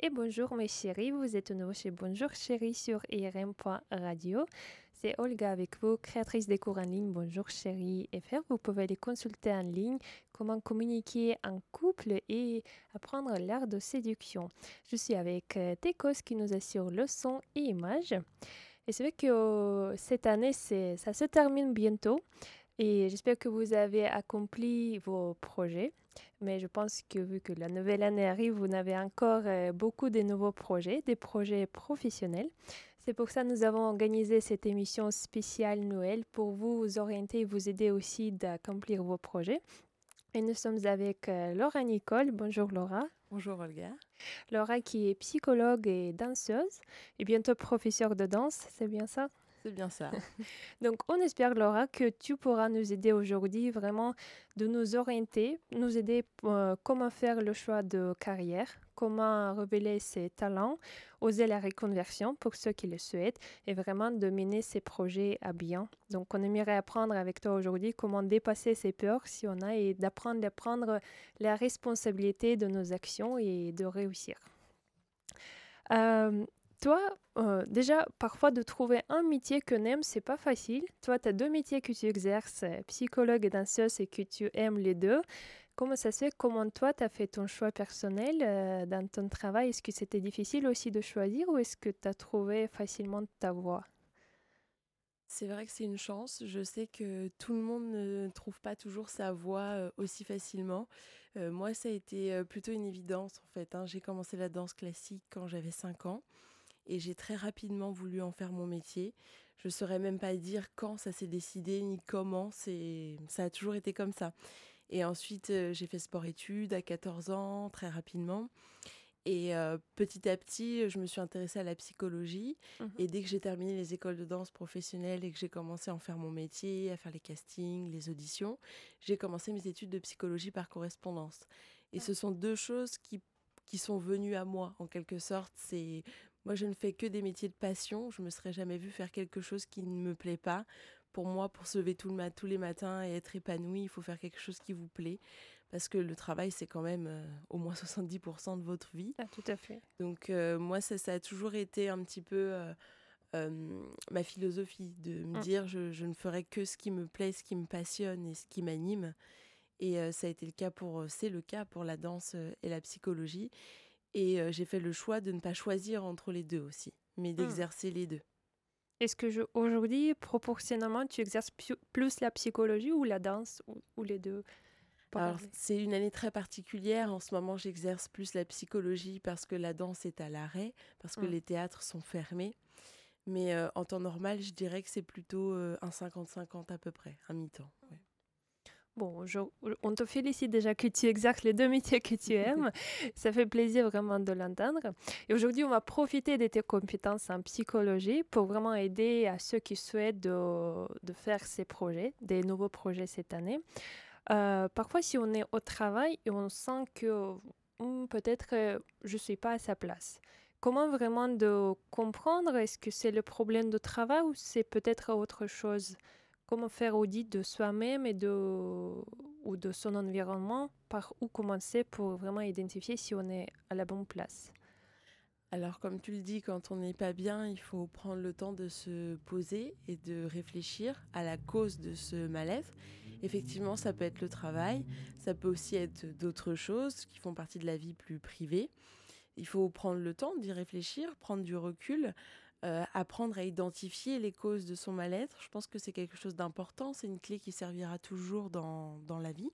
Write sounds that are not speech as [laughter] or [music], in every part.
Et bonjour mes chéris, vous êtes nouveau chez Bonjour chérie sur irm.radio. C'est Olga avec vous, créatrice des cours en ligne Bonjour chérie FR. Vous pouvez les consulter en ligne, comment communiquer en couple et apprendre l'art de séduction. Je suis avec euh, Tecos qui nous assure le son et l'image. Et c'est vrai que euh, cette année, ça se termine bientôt et j'espère que vous avez accompli vos projets mais je pense que vu que la nouvelle année arrive, vous n'avez encore euh, beaucoup de nouveaux projets, des projets professionnels. C'est pour ça que nous avons organisé cette émission spéciale Noël pour vous orienter et vous aider aussi d'accomplir vos projets. Et nous sommes avec euh, Laura Nicole. Bonjour Laura. Bonjour Olga. Laura qui est psychologue et danseuse et bientôt professeure de danse, c'est bien ça bien ça. [laughs] Donc, on espère, Laura, que tu pourras nous aider aujourd'hui vraiment de nous orienter, nous aider euh, comment faire le choix de carrière, comment révéler ses talents, oser la reconversion pour ceux qui le souhaitent et vraiment de mener ses projets à bien. Donc, on aimerait apprendre avec toi aujourd'hui comment dépasser ses peurs si on a et d'apprendre à prendre la responsabilité de nos actions et de réussir. Euh, toi, euh, déjà, parfois de trouver un métier que ce c'est pas facile. Toi, tu as deux métiers que tu exerces, euh, psychologue et danseuse, et que tu aimes les deux. Comment ça se fait Comment toi, tu as fait ton choix personnel euh, dans ton travail Est-ce que c'était difficile aussi de choisir ou est-ce que tu as trouvé facilement ta voie c'est vrai que c'est une chance. Je sais que tout le monde ne trouve pas toujours sa voie aussi facilement. moi, ça a été plutôt une évidence en fait. Hein. J'ai commencé la danse classique quand j'avais 5 ans et j'ai très rapidement voulu en faire mon métier. Je ne saurais même pas dire quand ça s'est décidé ni comment, c'est ça a toujours été comme ça. Et ensuite, euh, j'ai fait sport-études à 14 ans, très rapidement. Et euh, petit à petit, je me suis intéressée à la psychologie. Mhm. Et dès que j'ai terminé les écoles de danse professionnelles et que j'ai commencé à en faire mon métier, à faire les castings, les auditions, j'ai commencé mes études de psychologie par correspondance. Et ah. ce sont deux choses qui qui sont venues à moi en quelque sorte. C'est moi, je ne fais que des métiers de passion. Je me serais jamais vue faire quelque chose qui ne me plaît pas. Pour moi, pour se lever tous les matins et être épanoui, il faut faire quelque chose qui vous plaît. Parce que le travail, c'est quand même euh, au moins 70% de votre vie. Ah, tout à fait. Donc, euh, moi, ça, a toujours été un petit peu. Euh, ma philosophie de me ah. dire je, ne ferai que ce qui me plaît, ce qui me passionne et ce qui m'anime. Et ça a été le cas pour, c'est le cas pour la danse et la psychologie. Et euh, j'ai fait le choix de ne pas choisir entre les deux aussi, mais hmm. d'exercer les deux. Est-ce que aujourd'hui, proportionnellement, tu exerces plus la psychologie ou la danse ou, les deux Alors, c'est une année très particulière. En ce moment, j'exerce plus la psychologie parce que la danse est à l'arrêt, parce que hmm. les théâtres sont fermés. Mais euh, en temps normal, je dirais que c'est plutôt euh, un 50-50 à peu près, un mi-temps. Bon, on te félicite déjà que tu exerces les deux métiers que tu [laughs] aimes. Ça fait plaisir vraiment de l'entendre. Et aujourd'hui, on va profiter de tes compétences en psychologie pour vraiment aider à ceux qui souhaitent de, faire ces projets, des nouveaux projets cette année. Euh, parfois, si on est au travail et on sent que hmm, peut-être euh, je ne suis pas à sa place, comment vraiment de comprendre est-ce que c'est le problème de travail ou c'est peut-être autre chose comment faire audit de soi-même et de, ou de son environnement, par où commencer pour vraiment identifier si on est à la bonne place. Alors comme tu le dis, quand on n'est pas bien, il faut prendre le temps de se poser et de réfléchir à la cause de ce mal-être. Effectivement, ça peut être le travail, ça peut aussi être d'autres choses qui font partie de la vie plus privée. Il faut prendre le temps d'y réfléchir, prendre du recul, euh, apprendre à identifier les causes de son mal-être, je pense que c'est quelque chose d'important, c'est une clé qui servira toujours dans, la vie.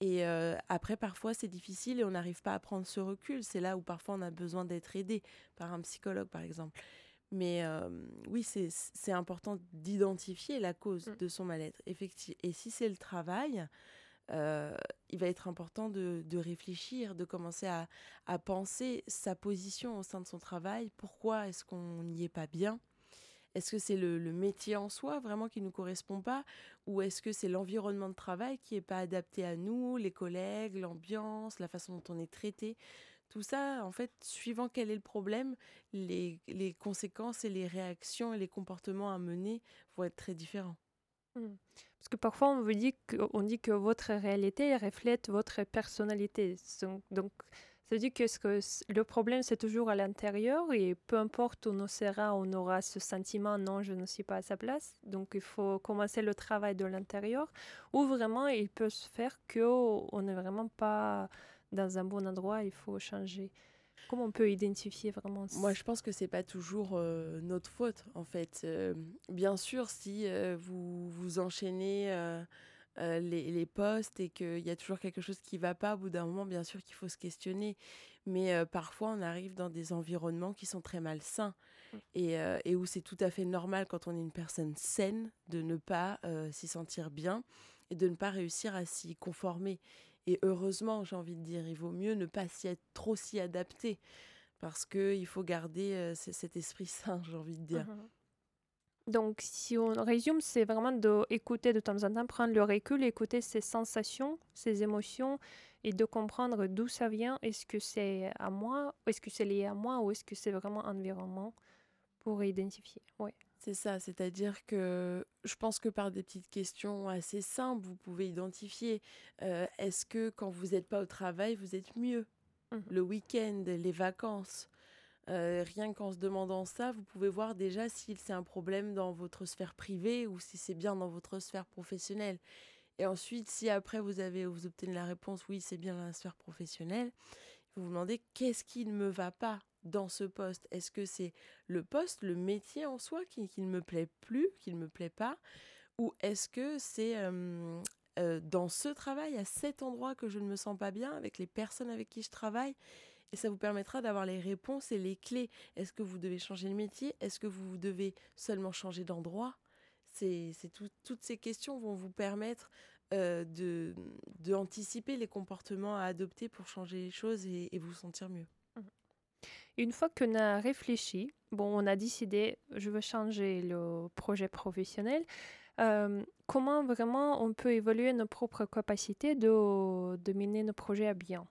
Et euh, après, parfois, c'est difficile et on n'arrive pas à prendre ce recul. C'est là où parfois on a besoin d'être aidé par un psychologue, par exemple. Mais euh, oui, c'est important d'identifier la cause mmh. de son mal-être. Et si c'est le travail, il va être important de, réfléchir, de commencer à, penser sa position au sein de son travail. Pourquoi est-ce qu'on n'y est pas bien Est-ce que c'est le, métier en soi vraiment qui ne nous correspond pas Ou est-ce que c'est l'environnement de travail qui n'est pas adapté à nous, les collègues, l'ambiance, la façon dont on est traité tout ça, en fait, suivant quel est le problème, les, conséquences et les réactions et les comportements à mener vont être très différents. Mmh. Parce que parfois, on, vous dit, que, dit que votre réalité reflète votre personnalité. Donc, ça veut dire que, que le problème, c'est toujours à l'intérieur et peu importe où on sera, on aura ce sentiment non, je ne suis pas à sa place. Donc, il faut commencer le travail de l'intérieur ou vraiment, il peut se faire qu'on n'est vraiment pas dans un bon endroit, il faut changer. Comment on peut identifier vraiment Moi, je pense que c'est pas toujours euh, notre faute, en fait. Euh, bien sûr, si euh, vous vous enchaînez les, postes et qu'il y a toujours quelque chose qui ne va pas, au bout d'un moment, bien sûr qu'il faut se questionner. Mais parfois, on arrive dans des environnements qui sont très malsains et où c'est tout à fait normal quand on est une personne saine de ne pas s'y sentir bien et de ne pas réussir à s'y conformer. Et heureusement, j'ai envie de dire, il vaut mieux ne pas s'y être, trop s'y adapter parce qu'il faut garder euh, cet esprit sain, j'ai envie de dire. Mmh Donc, si on résume, c'est vraiment d'écouter de, de temps en temps, prendre le recul, écouter ses sensations, ses émotions, et de comprendre d'où ça vient. Est-ce que c'est à moi, est-ce que c'est lié à moi, ou est-ce que c'est vraiment environnement pour identifier. Ouais. C'est ça, c'est-à-dire que je pense que par des petites questions assez simples, vous pouvez identifier est-ce que quand vous n'êtes pas au travail, vous êtes mieux mmh Le week-end, les vacances rien qu'en se demandant ça, vous pouvez voir déjà si c'est un problème dans votre sphère privée ou si c'est bien dans votre sphère professionnelle. Et ensuite, si après vous avez vous obtenez la réponse oui, c'est bien dans la sphère professionnelle, vous vous demandez qu'est-ce qui ne me va pas dans ce poste Est-ce que c'est le poste, le métier en soi qui, ne me plaît plus, qui ne me plaît pas Ou est-ce que c'est euh, dans ce travail, à cet endroit que je ne me sens pas bien, avec les personnes avec qui je travaille et ça vous permettra d'avoir les réponses et les clés. Est-ce que vous devez changer de métier Est-ce que vous devez seulement changer d'endroit c'est, toutes ces questions vont vous permettre euh, de, d'anticiper les comportements à adopter pour changer les choses et vous sentir mieux. Une fois qu'on a réfléchi, bon, on a décidé, je veux changer le projet professionnel, euh, comment vraiment on peut évoluer nos propres capacités de, mener nos projets à bien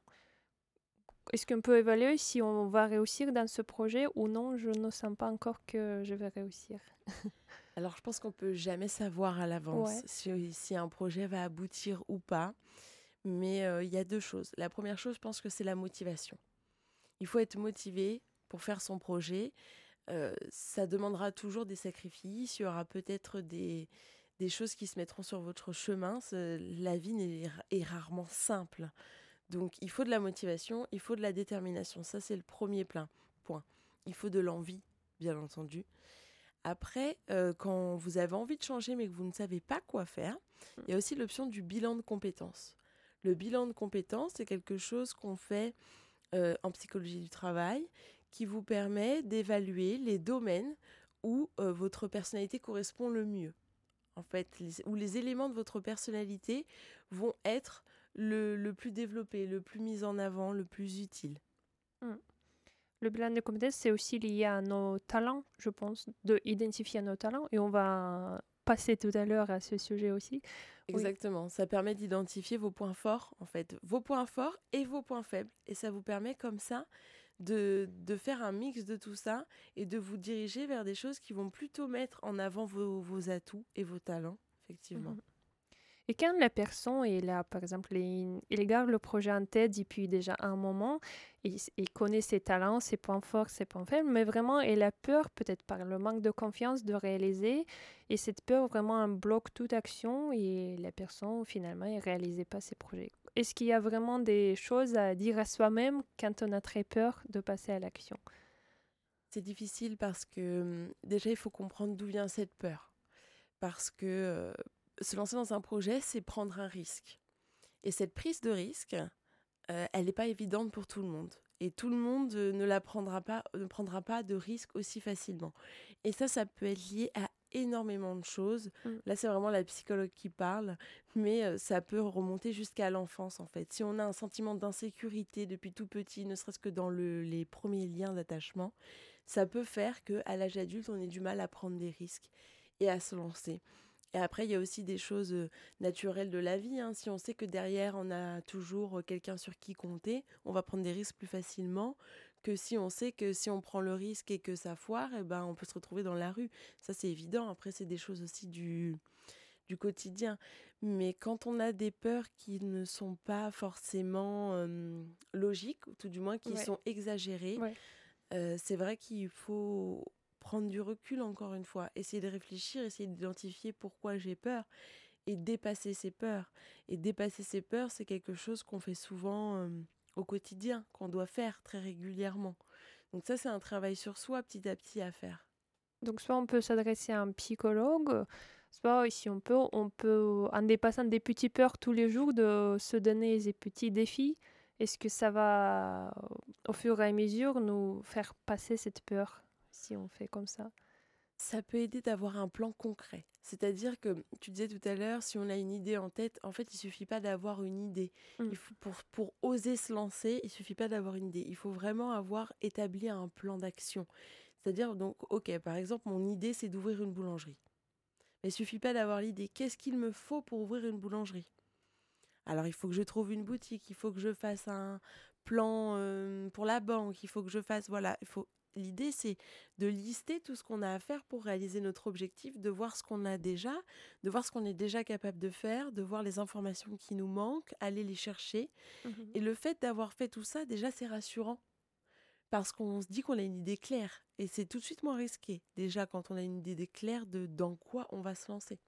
Est-ce qu'on peut évaluer si on va réussir dans ce projet ou non Je ne sens pas encore que je vais réussir. [laughs] Alors, je pense qu'on peut jamais savoir à l'avance si, un projet va aboutir ou pas. Mais euh, il y a deux choses. La première chose, je pense que c'est la motivation. Il faut être motivé pour faire son projet. Euh, ça demandera toujours des sacrifices. Il y aura peut-être des, choses qui se mettront sur votre chemin. La vie est, rarement simple. Donc il faut de la motivation, il faut de la détermination. Ça, c'est le premier plein point. Il faut de l'envie, bien entendu. Après, euh, quand vous avez envie de changer mais que vous ne savez pas quoi faire, mm. il y a aussi l'option du bilan de compétences. Le bilan de compétences, c'est quelque chose qu'on fait euh, en psychologie du travail qui vous permet d'évaluer les domaines où euh, votre personnalité correspond le mieux. En fait, où les éléments de votre personnalité vont être le, plus développé, le plus mis en avant, le plus utile. Hmm. Le bilan de compétences, c'est aussi lié à nos talents, je pense, d'identifier nos talents et on va passer tout à l'heure à ce sujet aussi. Exactement, ça permet d'identifier vos points forts, en fait, vos points forts et vos points faibles. Et ça vous permet comme ça de, faire un mix de tout ça et de vous diriger vers des choses qui vont plutôt mettre en avant vos, atouts et vos talents, effectivement. Mhm. Et quand la personne est là, par exemple, elle garde le projet en tête depuis déjà un moment, il, connaît ses talents, ses points forts, ses points faibles, mais vraiment, elle a peur, peut-être par le manque de confiance, de réaliser. Et cette peur, vraiment, bloque toute action et la personne, finalement, ne réalise pas ses projets. Est-ce qu'il y a vraiment des choses à dire à soi-même quand on a très peur de passer à l'action C'est difficile parce que hum, déjà, il faut comprendre d'où vient cette peur. Parce que euh, se lancer dans un projet, c'est prendre un risque. Et cette prise de risque, euh, elle n'est pas évidente pour tout le monde. Et tout le monde euh, ne la prendra pas, de risque aussi facilement. Et ça, ça peut être lié à énormément de choses. Mm. Là, c'est vraiment la psychologue qui parle, mais euh, ça peut remonter jusqu'à l'enfance, en fait. Si on a un sentiment d'insécurité depuis tout petit, ne serait-ce que dans les premiers liens d'attachement, ça peut faire que à l'âge adulte, on ait du mal à prendre des risques et à se lancer. Et après, il y a aussi des choses naturelles de la vie. Hein. Si on sait que derrière, on a toujours quelqu'un sur qui compter, on va prendre des risques plus facilement que si on sait que si on prend le risque et que ça foire, et eh ben, on peut se retrouver dans la rue. Ça, c'est évident. Après, c'est des choses aussi du, du quotidien. Mais quand on a des peurs qui ne sont pas forcément logiques, ou tout du moins qui sont exagérées, c'est vrai qu'il faut prendre du recul encore une fois, essayer de réfléchir, essayer d'identifier pourquoi j'ai peur et dépasser ces peurs. Et dépasser ses peurs, c'est quelque chose qu'on fait souvent euh, au quotidien, qu'on doit faire très régulièrement. Donc ça, c'est un travail sur soi petit à petit à faire. Donc soit on peut s'adresser à un psychologue, soit si on peut, on peut, en dépassant des petites peurs tous les jours, de se donner des petits défis. Est-ce que ça va, au fur et à mesure, nous faire passer cette peur si on fait comme ça ça peut aider d'avoir un plan concret. C'est-à-dire que tu disais tout à l'heure, si on a une idée en tête, en fait, il suffit pas d'avoir une idée. Mmh. Il faut, pour, pour oser se lancer, il suffit pas d'avoir une idée. Il faut vraiment avoir établi un plan d'action. C'est-à-dire, donc, ok, par exemple, mon idée, c'est d'ouvrir une boulangerie. Mais il suffit pas d'avoir l'idée. Qu'est-ce qu'il me faut pour ouvrir une boulangerie alors il faut que je trouve une boutique, il faut que je fasse un plan euh, pour la banque, il faut que je fasse voilà, il faut l'idée, c'est de lister tout ce qu'on a à faire pour réaliser notre objectif, de voir ce qu'on a déjà, de voir ce qu'on est déjà capable de faire, de voir les informations qui nous manquent, aller les chercher. Mmh Et le fait d'avoir fait tout ça, déjà, c'est rassurant. Parce qu'on se dit qu'on a une idée claire. Et c'est tout de suite moins risqué, déjà, quand on a une idée claire de dans quoi on va se lancer.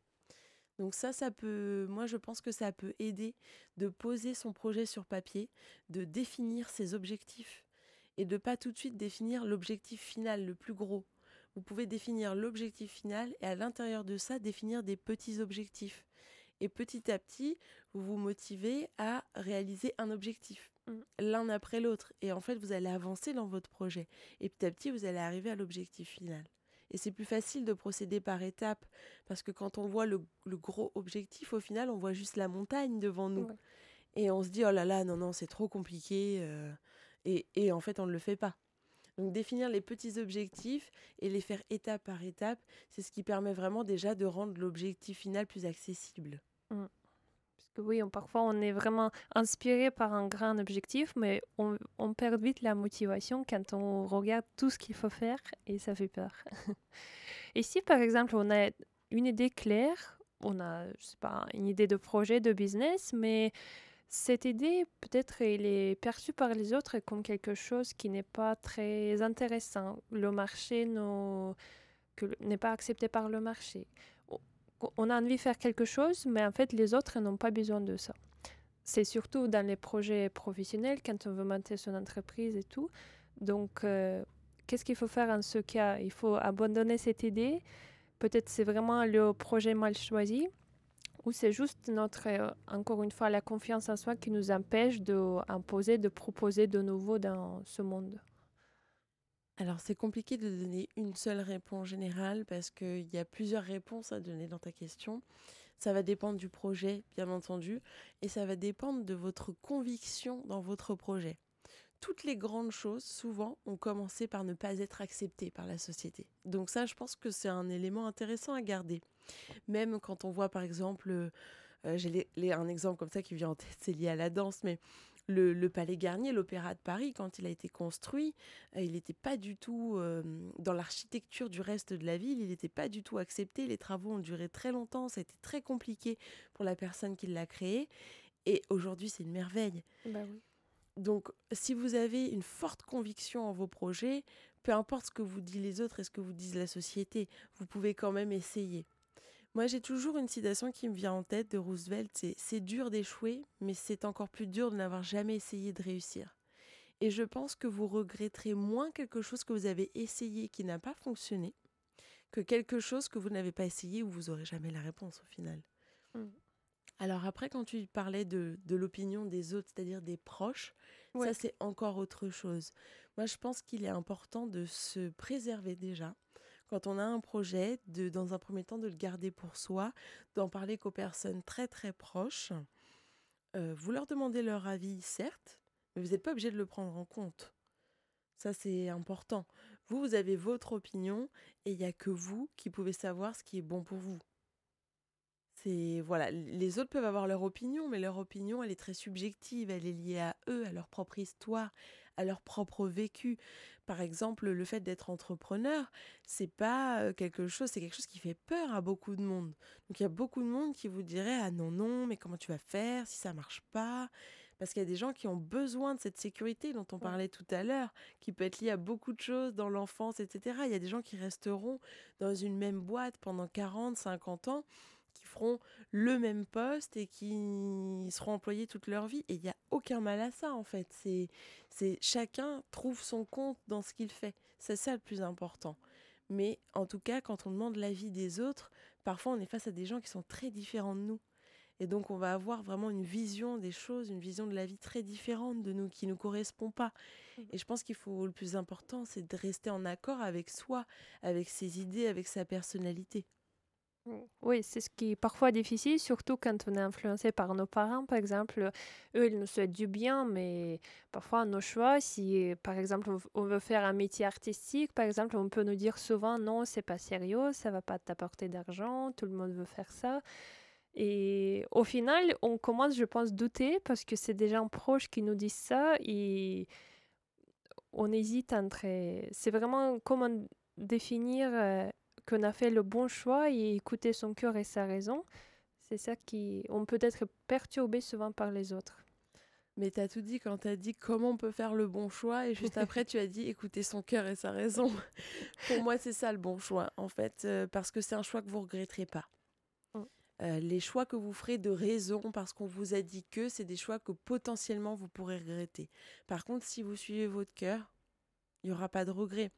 Donc ça, ça peut, moi je pense que ça peut aider de poser son projet sur papier, de définir ses objectifs et de pas tout de suite définir l'objectif final, le plus gros. Vous pouvez définir l'objectif final et à l'intérieur de ça définir des petits objectifs. Et petit à petit, vous vous motivez à réaliser un objectif, mm. l'un après l'autre. Et en fait, vous allez avancer dans votre projet. Et petit à petit, vous allez arriver à l'objectif final. Et c'est plus facile de procéder par étapes, parce que quand on voit le, gros objectif, au final, on voit juste la montagne devant nous. Et on se dit, oh là là, non, non, c'est trop compliqué, euh, et, en fait, on ne le fait pas. Donc définir les petits objectifs et les faire étape par étape, c'est ce qui permet vraiment déjà de rendre l'objectif final plus accessible. Mm. Parce que oui, on, parfois on est vraiment inspiré par un grand objectif, mais on, on, perd vite la motivation quand on regarde tout ce qu'il faut faire et ça fait peur. [laughs] et si par exemple on a une idée claire, on a, je sais pas, une idée de projet, de business, mais cette idée, peut-être, elle est perçue par les autres comme quelque chose qui n'est pas très intéressant. Le marché n'est pas accepté par le marché. On a envie de faire quelque chose, mais en fait, les autres n'ont pas besoin de ça. C'est surtout dans les projets professionnels, quand on veut monter son entreprise et tout. Donc, euh, qu'est-ce qu'il faut faire en ce cas Il faut abandonner cette idée. Peut-être c'est vraiment le projet mal choisi ou c'est juste notre, euh, encore une fois, la confiance en soi qui nous empêche d'imposer, de, euh, de proposer de nouveau dans ce monde Alors c'est compliqué de donner une seule réponse générale parce qu'il y a plusieurs réponses à donner dans ta question. Ça va dépendre du projet, bien entendu, et ça va dépendre de votre conviction dans votre projet toutes les grandes choses, souvent, ont commencé par ne pas être acceptées par la société. Donc ça, je pense que c'est un élément intéressant à garder. Même quand on voit, par exemple, euh, euh, j'ai un exemple comme ça qui vient en tête, c'est lié à la danse, mais le, Palais Garnier, l'Opéra de Paris, quand il a été construit, euh, il n'était pas du tout, dans l'architecture du reste de la ville, il n'était pas du tout accepté. Les travaux ont duré très longtemps, ça a été très compliqué pour la personne qui l'a créé. Et aujourd'hui, c'est une merveille. Bah oui. Donc, si vous avez une forte conviction en vos projets, peu importe ce que vous disent les autres et ce que vous disent la société, vous pouvez quand même essayer. Moi, j'ai toujours une citation qui me vient en tête de Roosevelt, c'est ⁇ C'est dur d'échouer, mais c'est encore plus dur de n'avoir jamais essayé de réussir ⁇ Et je pense que vous regretterez moins quelque chose que vous avez essayé qui n'a pas fonctionné que quelque chose que vous n'avez pas essayé ou vous n'aurez jamais la réponse au final. Mmh. Alors après, quand tu parlais de, l'opinion des autres, c'est-à-dire des proches, ça c'est encore autre chose. Moi, je pense qu'il est important de se préserver déjà. Quand on a un projet, de, dans un premier temps, de le garder pour soi, d'en parler qu'aux personnes très très proches. Euh, vous leur demandez leur avis, certes, mais vous n'êtes pas obligé de le prendre en compte. Ça, c'est important. Vous, vous avez votre opinion et il n'y a que vous qui pouvez savoir ce qui est bon pour vous voilà, les autres peuvent avoir leur opinion, mais leur opinion, elle est très subjective, elle est liée à eux, à leur propre histoire, à leur propre vécu. Par exemple, le fait d'être entrepreneur, c'est pas euh, quelque chose, c'est quelque chose qui fait peur à beaucoup de monde. Donc il y a beaucoup de monde qui vous dirait ah non non, mais comment tu vas faire si ça marche pas Parce qu'il y a des gens qui ont besoin de cette sécurité dont on parlait tout à l'heure, qui peut être liée à beaucoup de choses dans l'enfance, etc. Il y a des gens qui resteront dans une même boîte pendant 40, 50 ans qui feront le même poste et qui seront employés toute leur vie. Et il n'y a aucun mal à ça, en fait. C'est, c'est chacun trouve son compte dans ce qu'il fait. C'est ça le plus important. Mais en tout cas, quand on demande l'avis des autres, parfois on est face à des gens qui sont très différents de nous. Et donc on va avoir vraiment une vision des choses, une vision de la vie très différente de nous, qui ne nous correspond pas. Mmh. Et je pense qu'il faut le plus important, c'est de rester en accord avec soi, avec ses idées, avec sa personnalité. Oui, c'est ce qui est parfois difficile, surtout quand on est influencé par nos parents, par exemple. Eux, ils nous souhaitent du bien, mais parfois nos choix, si par exemple on veut faire un métier artistique, par exemple, on peut nous dire souvent non, c'est pas sérieux, ça va pas t'apporter d'argent, tout le monde veut faire ça. Et au final, on commence, je pense, douter parce que c'est des gens proches qui nous disent ça et on hésite entre. C'est vraiment comment définir euh, qu'on a fait le bon choix et écouter son cœur et sa raison, c'est ça qui. On peut être perturbé souvent par les autres. Mais tu as tout dit quand tu as dit comment on peut faire le bon choix et juste [laughs] après tu as dit écouter son cœur et sa raison. [laughs] Pour moi, c'est ça le bon choix en fait euh, parce que c'est un choix que vous regretterez pas. Oh. Euh, les choix que vous ferez de raison parce qu'on vous a dit que c'est des choix que potentiellement vous pourrez regretter. Par contre, si vous suivez votre cœur, il n'y aura pas de regret.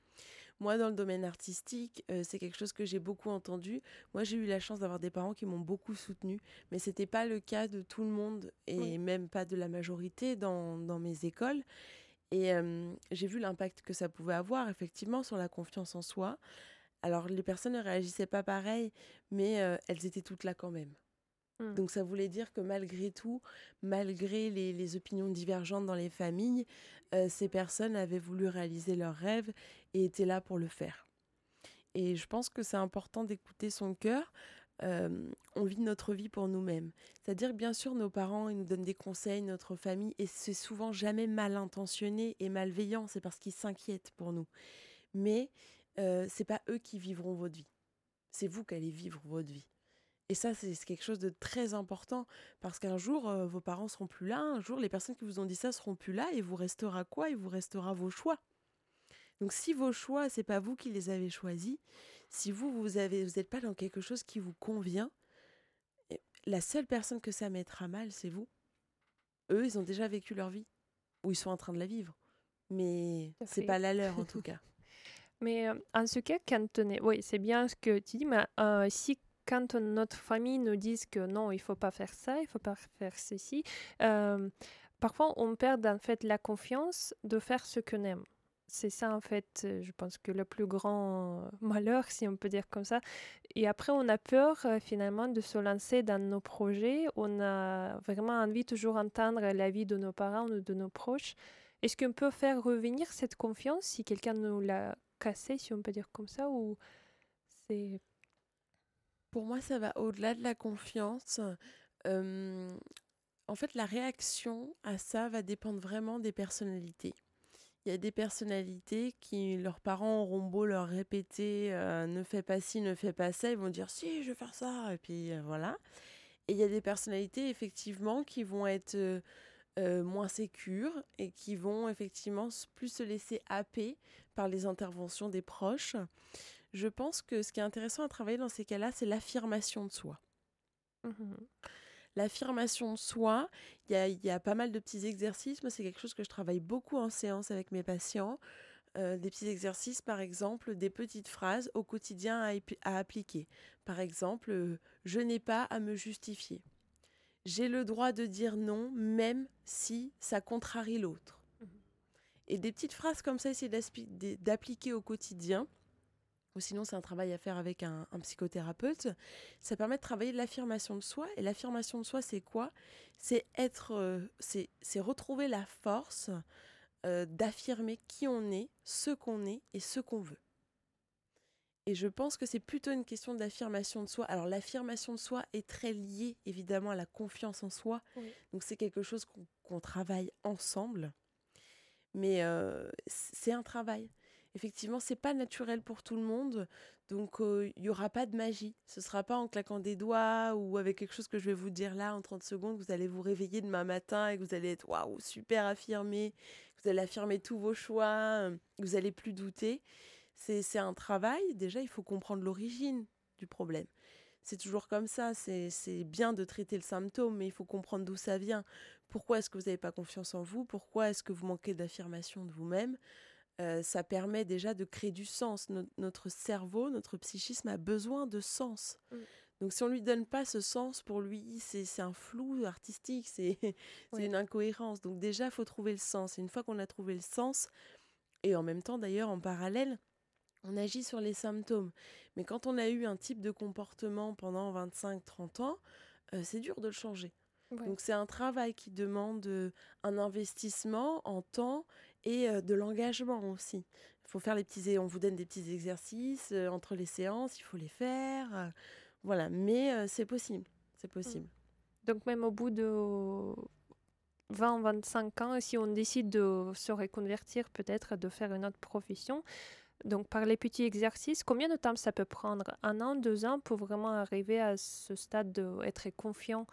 Moi, dans le domaine artistique, euh, c'est quelque chose que j'ai beaucoup entendu. Moi, j'ai eu la chance d'avoir des parents qui m'ont beaucoup soutenu, mais c'était pas le cas de tout le monde et même pas de la majorité dans, dans mes écoles. Et euh, j'ai vu l'impact que ça pouvait avoir effectivement sur la confiance en soi. Alors les personnes ne réagissaient pas pareil, mais euh, elles étaient toutes là quand même. Mmh. Donc ça voulait dire que malgré tout, malgré les, les opinions divergentes dans les familles, ces personnes avaient voulu réaliser leurs rêves et était là pour le faire. Et je pense que c'est important d'écouter son cœur. Euh, on vit notre vie pour nous-mêmes. C'est-à-dire bien sûr, nos parents, ils nous donnent des conseils, notre famille, et c'est souvent jamais mal intentionné et malveillant, c'est parce qu'ils s'inquiètent pour nous. Mais euh, ce n'est pas eux qui vivront votre vie. C'est vous qui allez vivre votre vie. Et ça, c'est quelque chose de très important parce qu'un jour, euh, vos parents seront plus là, un jour, les personnes qui vous ont dit ça seront plus là et vous restera quoi Il vous restera vos choix. Donc si vos choix, c'est pas vous qui les avez choisis, si vous vous avez vous n'êtes pas dans quelque chose qui vous convient, la seule personne que ça mettra mal, c'est vous. Eux, ils ont déjà vécu leur vie ou ils sont en train de la vivre. Mais c'est pas la leur en [laughs] tout cas. Mais euh, en ce cas, quand on est... oui, c'est bien ce que tu dis, mais euh, si quand notre famille nous dit que non, il faut pas faire ça, il faut pas faire ceci, euh, parfois on perd en fait la confiance de faire ce qu'on aime c'est ça en fait, je pense que le plus grand malheur, si on peut dire comme ça. Et après, on a peur finalement de se lancer dans nos projets. On a vraiment envie toujours d'entendre l'avis de nos parents ou de nos proches. Est-ce qu'on peut faire revenir cette confiance si quelqu'un nous l'a cassée, si on peut dire comme ça, ou c'est... Pour moi, ça va au-delà de la confiance. en fait, la réaction à ça va dépendre vraiment des personnalités. Il y a des personnalités qui, leurs parents auront beau leur répéter euh, ne fais pas ci, ne fais pas ça, ils vont dire si, je vais faire ça, et puis euh, voilà. Et il y a des personnalités, effectivement, qui vont être euh, moins sécures et qui vont, effectivement, plus se laisser happer par les interventions des proches. Je pense que ce qui est intéressant à travailler dans ces cas-là, c'est l'affirmation de soi. Mmh l'affirmation de soi. Il y a, pas mal de petits exercices. Moi, c'est quelque chose que je travaille beaucoup en séance avec mes patients. Euh, des petits exercices, par exemple, des petites phrases au quotidien à, appliquer. Par exemple, euh, je n'ai pas à me justifier. J'ai le droit de dire non, même si ça contrarie l'autre. Mmh Et des petites phrases comme ça, essayer d'appliquer au quotidien ou sinon c'est un travail à faire avec un, psychothérapeute, ça permet de travailler de l'affirmation de soi. Et l'affirmation de soi, c'est quoi C'est être, euh, c'est retrouver la force euh, d'affirmer qui on est, ce qu'on est et ce qu'on veut. Et je pense que c'est plutôt une question d'affirmation de soi. Alors l'affirmation de soi est très liée évidemment à la confiance en soi. Donc c'est quelque chose qu'on travaille ensemble. Mais euh, c'est un travail effectivement, c'est pas naturel pour tout le monde. Donc, euh, il n'y aura pas de magie. Ce sera pas en claquant des doigts ou avec quelque chose que je vais vous dire là en 30 secondes, vous allez vous réveiller demain matin et que vous allez être waouh, super affirmé, vous allez affirmer tous vos choix, euh, vous allez plus douter. C'est un travail. Déjà, il faut comprendre l'origine du problème c'est toujours comme ça. C'est bien de traiter le symptôme, mais il faut comprendre d'où ça vient. Pourquoi est-ce que vous n'avez pas confiance en vous Pourquoi est-ce que vous manquez d'affirmation de vous-même euh, ça permet déjà de créer du sens. notre cerveau, notre psychisme a besoin de sens. Mm. Donc si on lui donne pas ce sens, pour lui, c'est un flou artistique, c'est [laughs] une incohérence. Donc déjà, faut trouver le sens. Et une fois qu'on a trouvé le sens, et en même temps d'ailleurs en parallèle, on agit sur les symptômes. Mais quand on a eu un type de comportement pendant 25-30 ans, euh, c'est dur de le changer. Donc c'est un travail qui demande euh, un investissement en temps et euh, de l'engagement aussi. Il faut faire les petits, on vous donne des petits exercices euh, entre les séances, il faut les faire, euh, voilà. Mais c'est possible, c'est mmh. possible. Donc même au bout de 20-25 ans, si on décide de se reconvertir, peut-être de faire une autre profession, donc par les petits exercices, combien de temps ça peut prendre Un an, deux ans pour vraiment arriver à ce stade d'être confiant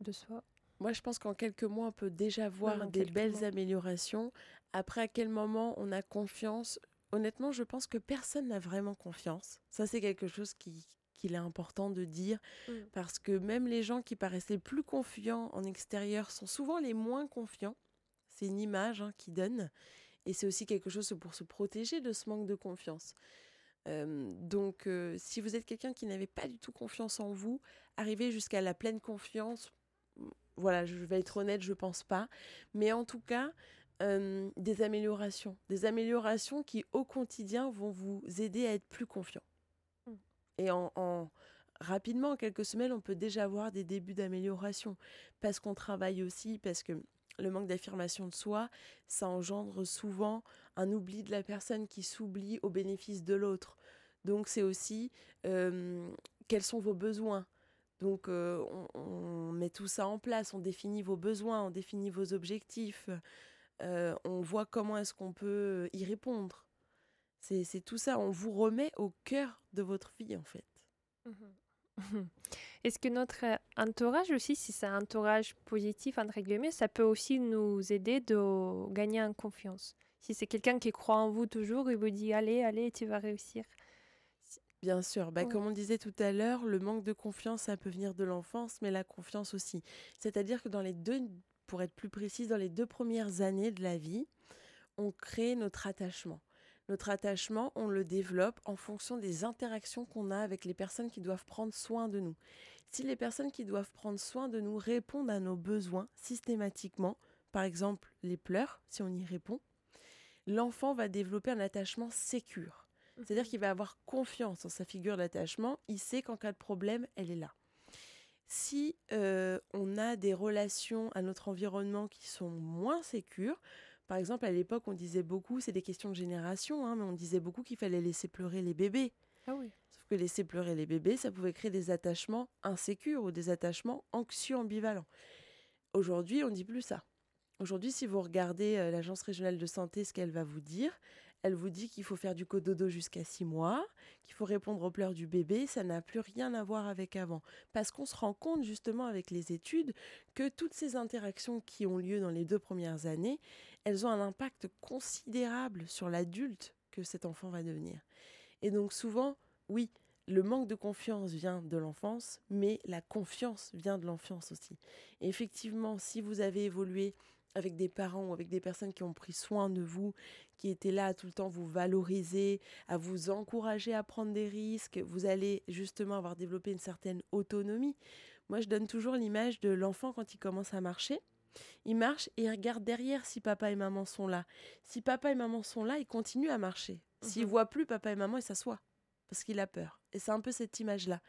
de soi moi, je pense qu'en quelques mois, on peut déjà voir des belles améliorations. Après, à quel moment on a confiance Honnêtement, je pense que personne n'a vraiment confiance. Ça, c'est quelque chose qui qu'il est important de dire mmh. parce que même les gens qui paraissaient plus confiants en extérieur sont souvent les moins confiants. C'est une image hein, qui donne et c'est aussi quelque chose pour se protéger de ce manque de confiance. donc, euh, si vous êtes quelqu'un qui n'avait pas du tout confiance en vous, arriver jusqu'à la pleine confiance, voilà, je vais être honnête, je pense pas. Mais en tout cas, euh, des améliorations. Des améliorations qui, au quotidien, vont vous aider à être plus confiant. Mm. Et en, rapidement, en quelques semaines, on peut déjà voir des débuts d'amélioration. Parce qu'on travaille aussi, parce que le manque d'affirmation de soi, ça engendre souvent un oubli de la personne qui s'oublie au bénéfice de l'autre. Donc c'est aussi euh, quels sont vos besoins, donc euh, on, met tout ça en place, on définit vos besoins, on définit vos objectifs, euh, on voit comment est-ce qu'on peut euh, y répondre. C'est tout ça, on vous remet au cœur de votre vie en fait. Mhm. [laughs] Est-ce que notre entourage aussi, si c'est un entourage positif, entre guillemets, ça peut aussi nous aider de gagner en confiance Si c'est quelqu'un qui croit en vous toujours, il vous dit allez, allez, tu vas réussir. Bien sûr, bah, comme on disait tout à l'heure, le manque de confiance, ça peut venir de l'enfance, mais la confiance aussi. C'est-à-dire que dans les deux, pour être plus précise, dans les deux premières années de la vie, on crée notre attachement. Notre attachement, on le développe en fonction des interactions qu'on a avec les personnes qui doivent prendre soin de nous. Si les personnes qui doivent prendre soin de nous répondent à nos besoins systématiquement, par exemple les pleurs, si on y répond, l'enfant va développer un attachement sécure. Mmh. C'est-à-dire qu'il va avoir confiance en sa figure d'attachement. Il sait qu'en cas de problème, elle est là. Si euh, on a des relations à notre environnement qui sont moins sécures, par exemple à l'époque on disait beaucoup, c'est des questions de génération, hein, mais on disait beaucoup qu'il fallait laisser pleurer les bébés. Ah Sauf que laisser pleurer les bébés, ça pouvait créer des attachements insécures ou des attachements anxieux ambivalents. Aujourd'hui, on ne dit plus ça. Aujourd'hui, si vous regardez euh, l'Agence régionale de santé, ce qu'elle va vous dire, elle vous dit qu'il faut faire du cododo jusqu'à 6 mois, qu'il faut répondre aux pleurs du bébé. Ça n'a plus rien à voir avec avant. Parce qu'on se rend compte justement avec les études que toutes ces interactions qui ont lieu dans les deux premières années, elles ont un impact considérable sur l'adulte que cet enfant va devenir. Et donc souvent, oui, le manque de confiance vient de l'enfance, mais la confiance vient de l'enfance aussi. effectivement, si vous avez évolué avec des parents ou avec des personnes qui ont pris soin de vous, qui étaient là tout le temps vous valoriser, à vous encourager à prendre des risques, vous allez justement avoir développé une certaine autonomie. Moi, je donne toujours l'image de l'enfant quand il commence à marcher. Il marche et il regarde derrière si papa et maman sont là. Si papa et maman sont là, il continue à marcher. S'il mhm. voit plus papa et maman, il s'assoit parce qu'il a peur. Et c'est un peu cette image-là.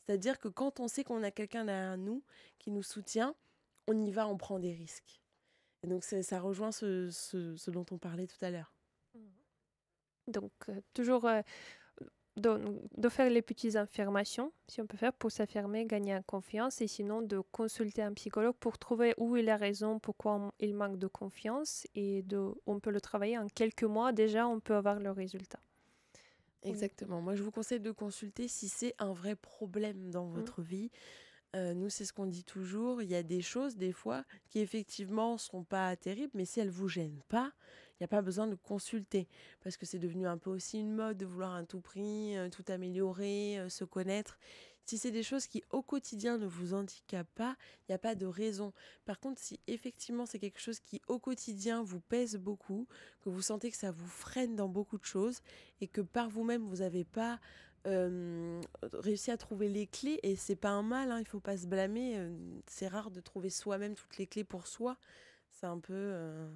C'est-à-dire que quand on sait qu'on a quelqu'un derrière nous qui nous soutient, on y va, on prend des risques donc ça rejoint ce, dont on parlait tout à l'heure. Mmh. Donc euh, toujours euh, de, faire les petites affirmations, si on peut faire, pour s'affirmer, gagner en confiance, et sinon de consulter un psychologue pour trouver où est la raison pourquoi il manque de confiance, et de, on peut le travailler en quelques mois, déjà on peut avoir le résultat. Exactement. Moi, je vous conseille de consulter si c'est un vrai problème dans mmh. votre vie. Euh, nous, c'est ce qu'on dit toujours. Il y a des choses, des fois, qui effectivement ne sont pas terribles, mais si elles vous gênent pas, il n'y a pas besoin de consulter. Parce que c'est devenu un peu aussi une mode de vouloir à tout prix euh, tout améliorer, euh, se connaître. Si c'est des choses qui, au quotidien, ne vous handicapent pas, il n'y a pas de raison. Par contre, si effectivement c'est quelque chose qui, au quotidien, vous pèse beaucoup, que vous sentez que ça vous freine dans beaucoup de choses et que par vous-même, vous n'avez pas euh, réussi à trouver les clés et c'est pas un mal, hein, il faut pas se blâmer. Euh, c'est rare de trouver soi-même toutes les clés pour soi. C'est un peu. Euh,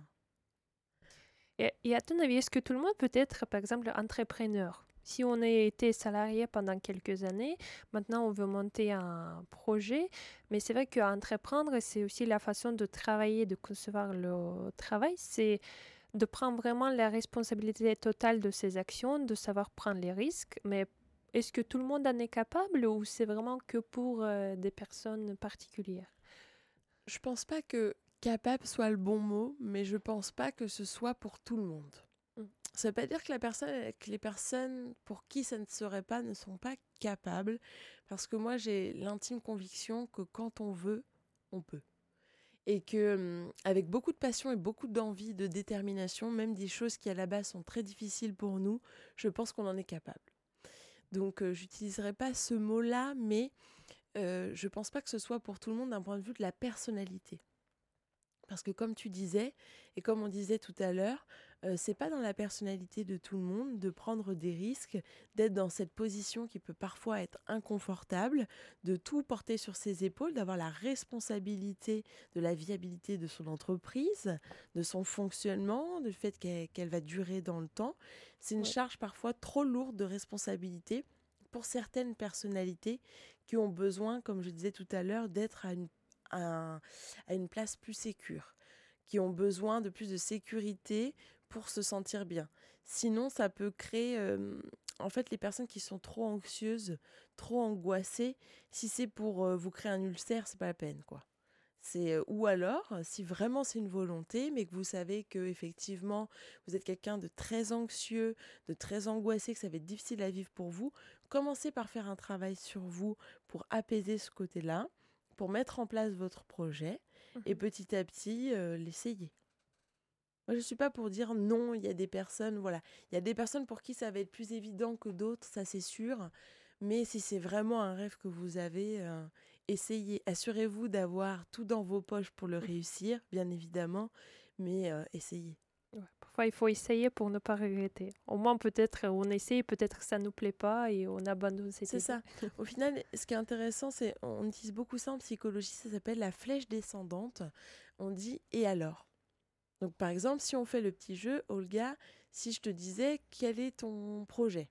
et, et, à ton avis, est-ce que tout le monde peut être, par exemple, entrepreneur Si on a été salarié pendant quelques années, maintenant on veut monter un projet, mais c'est vrai qu'entreprendre, c'est aussi la façon de travailler, de concevoir le travail. C'est de prendre vraiment la responsabilité totale de ses actions, de savoir prendre les risques, mais est-ce que tout le monde en est capable ou c'est vraiment que pour euh, des personnes particulières Je pense pas que capable soit le bon mot, mais je pense pas que ce soit pour tout le monde. Mmh. Ça veut pas dire que, les personnes pour qui ça ne serait pas ne sont pas capables, parce que moi j'ai l'intime conviction que quand on veut, on peut et que mmh, avec beaucoup de passion et beaucoup d'envie, de détermination, même des choses qui à la base sont très difficiles pour nous, je pense qu'on en est capable. Donc euh, j'utiliserai pas ce mot-là, mais je euh, je pense pas que ce soit pour tout le monde d'un point de vue de la personnalité. Parce que comme tu disais, et comme on disait tout à l'heure, ce euh, c'est pas dans la personnalité de tout le monde de prendre des risques, d'être dans cette position qui peut parfois être inconfortable, de tout porter sur ses épaules, d'avoir la responsabilité de la viabilité de son entreprise, de son fonctionnement, du fait qu'elle va durer dans le temps. C'est une charge parfois trop lourde de responsabilité pour certaines personnalités qui ont besoin, comme je disais tout à l'heure, d'être à une, à une place plus sécure, qui ont besoin de plus de sécurité, pour se sentir bien. Sinon, ça peut créer... en fait, les personnes qui sont trop anxieuses, trop angoissées, si c'est pour vous créer un ulcère, c'est pas la peine, quoi. C'est ou alors, si vraiment c'est une volonté, mais que vous savez que effectivement vous êtes quelqu'un de très anxieux, de très angoissé, que ça va être difficile à vivre pour vous, commencez par faire un travail sur vous pour apaiser ce côté-là, pour mettre en place votre projet et mmh petit à petit l'essayer. Moi, je ne suis pas pour dire non, il y a des personnes, voilà. Il y a des personnes pour qui ça va être plus évident que d'autres, ça c'est sûr. Mais si c'est vraiment un rêve que vous avez, euh, essayez, assurez-vous d'avoir tout dans vos poches pour le mmh. réussir, bien évidemment, mais euh, essayez. parfois, il faut essayer pour ne pas regretter. Au moins, peut-être, euh, on essaye, peut-être ça ne nous plaît pas et on abandonne cette C'est ça. [laughs] Au final, ce qui est intéressant, c'est on utilise beaucoup ça en psychologie, ça s'appelle la flèche descendante. On dit et alors donc par exemple, si on fait le petit jeu, Olga, si je te disais quel est ton projet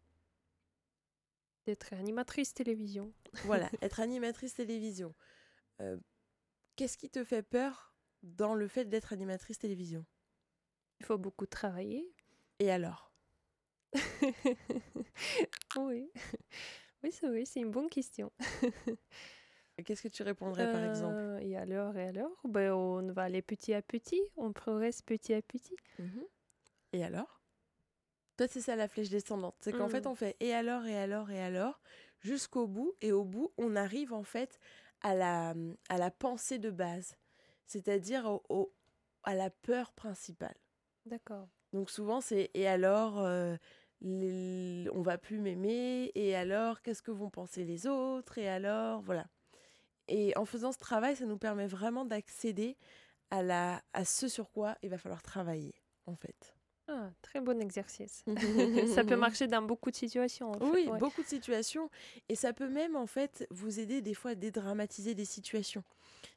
D'être animatrice télévision. Voilà, [laughs] être animatrice télévision. Euh, qu'est-ce qui te fait peur dans le fait d'être animatrice télévision Il faut beaucoup travailler. Et alors [laughs] Oui, oui c'est une bonne question. [laughs] Qu'est-ce que tu répondrais par exemple euh, Et alors, et alors ben, On va aller petit à petit, on progresse petit à petit. Mmh et alors Toi, c'est ça la flèche descendante. C'est qu'en fait, mmh. on fait et alors, et alors, et alors, jusqu'au bout. Et au bout, on arrive en fait à la, à la pensée de base, c'est-à-dire à la peur principale. D'accord. Donc souvent, c'est et alors on euh, ne on va plus m'aimer, et alors qu'est-ce que vont penser les autres, et alors voilà. Et en faisant ce travail, ça nous permet vraiment d'accéder à, la, à ce sur quoi il va falloir travailler, en fait. Ah, très bon exercice. [laughs] ça peut marcher dans beaucoup de situations. En Oui, beaucoup de situations. Et ça peut même, en fait, vous aider des fois à dédramatiser des situations.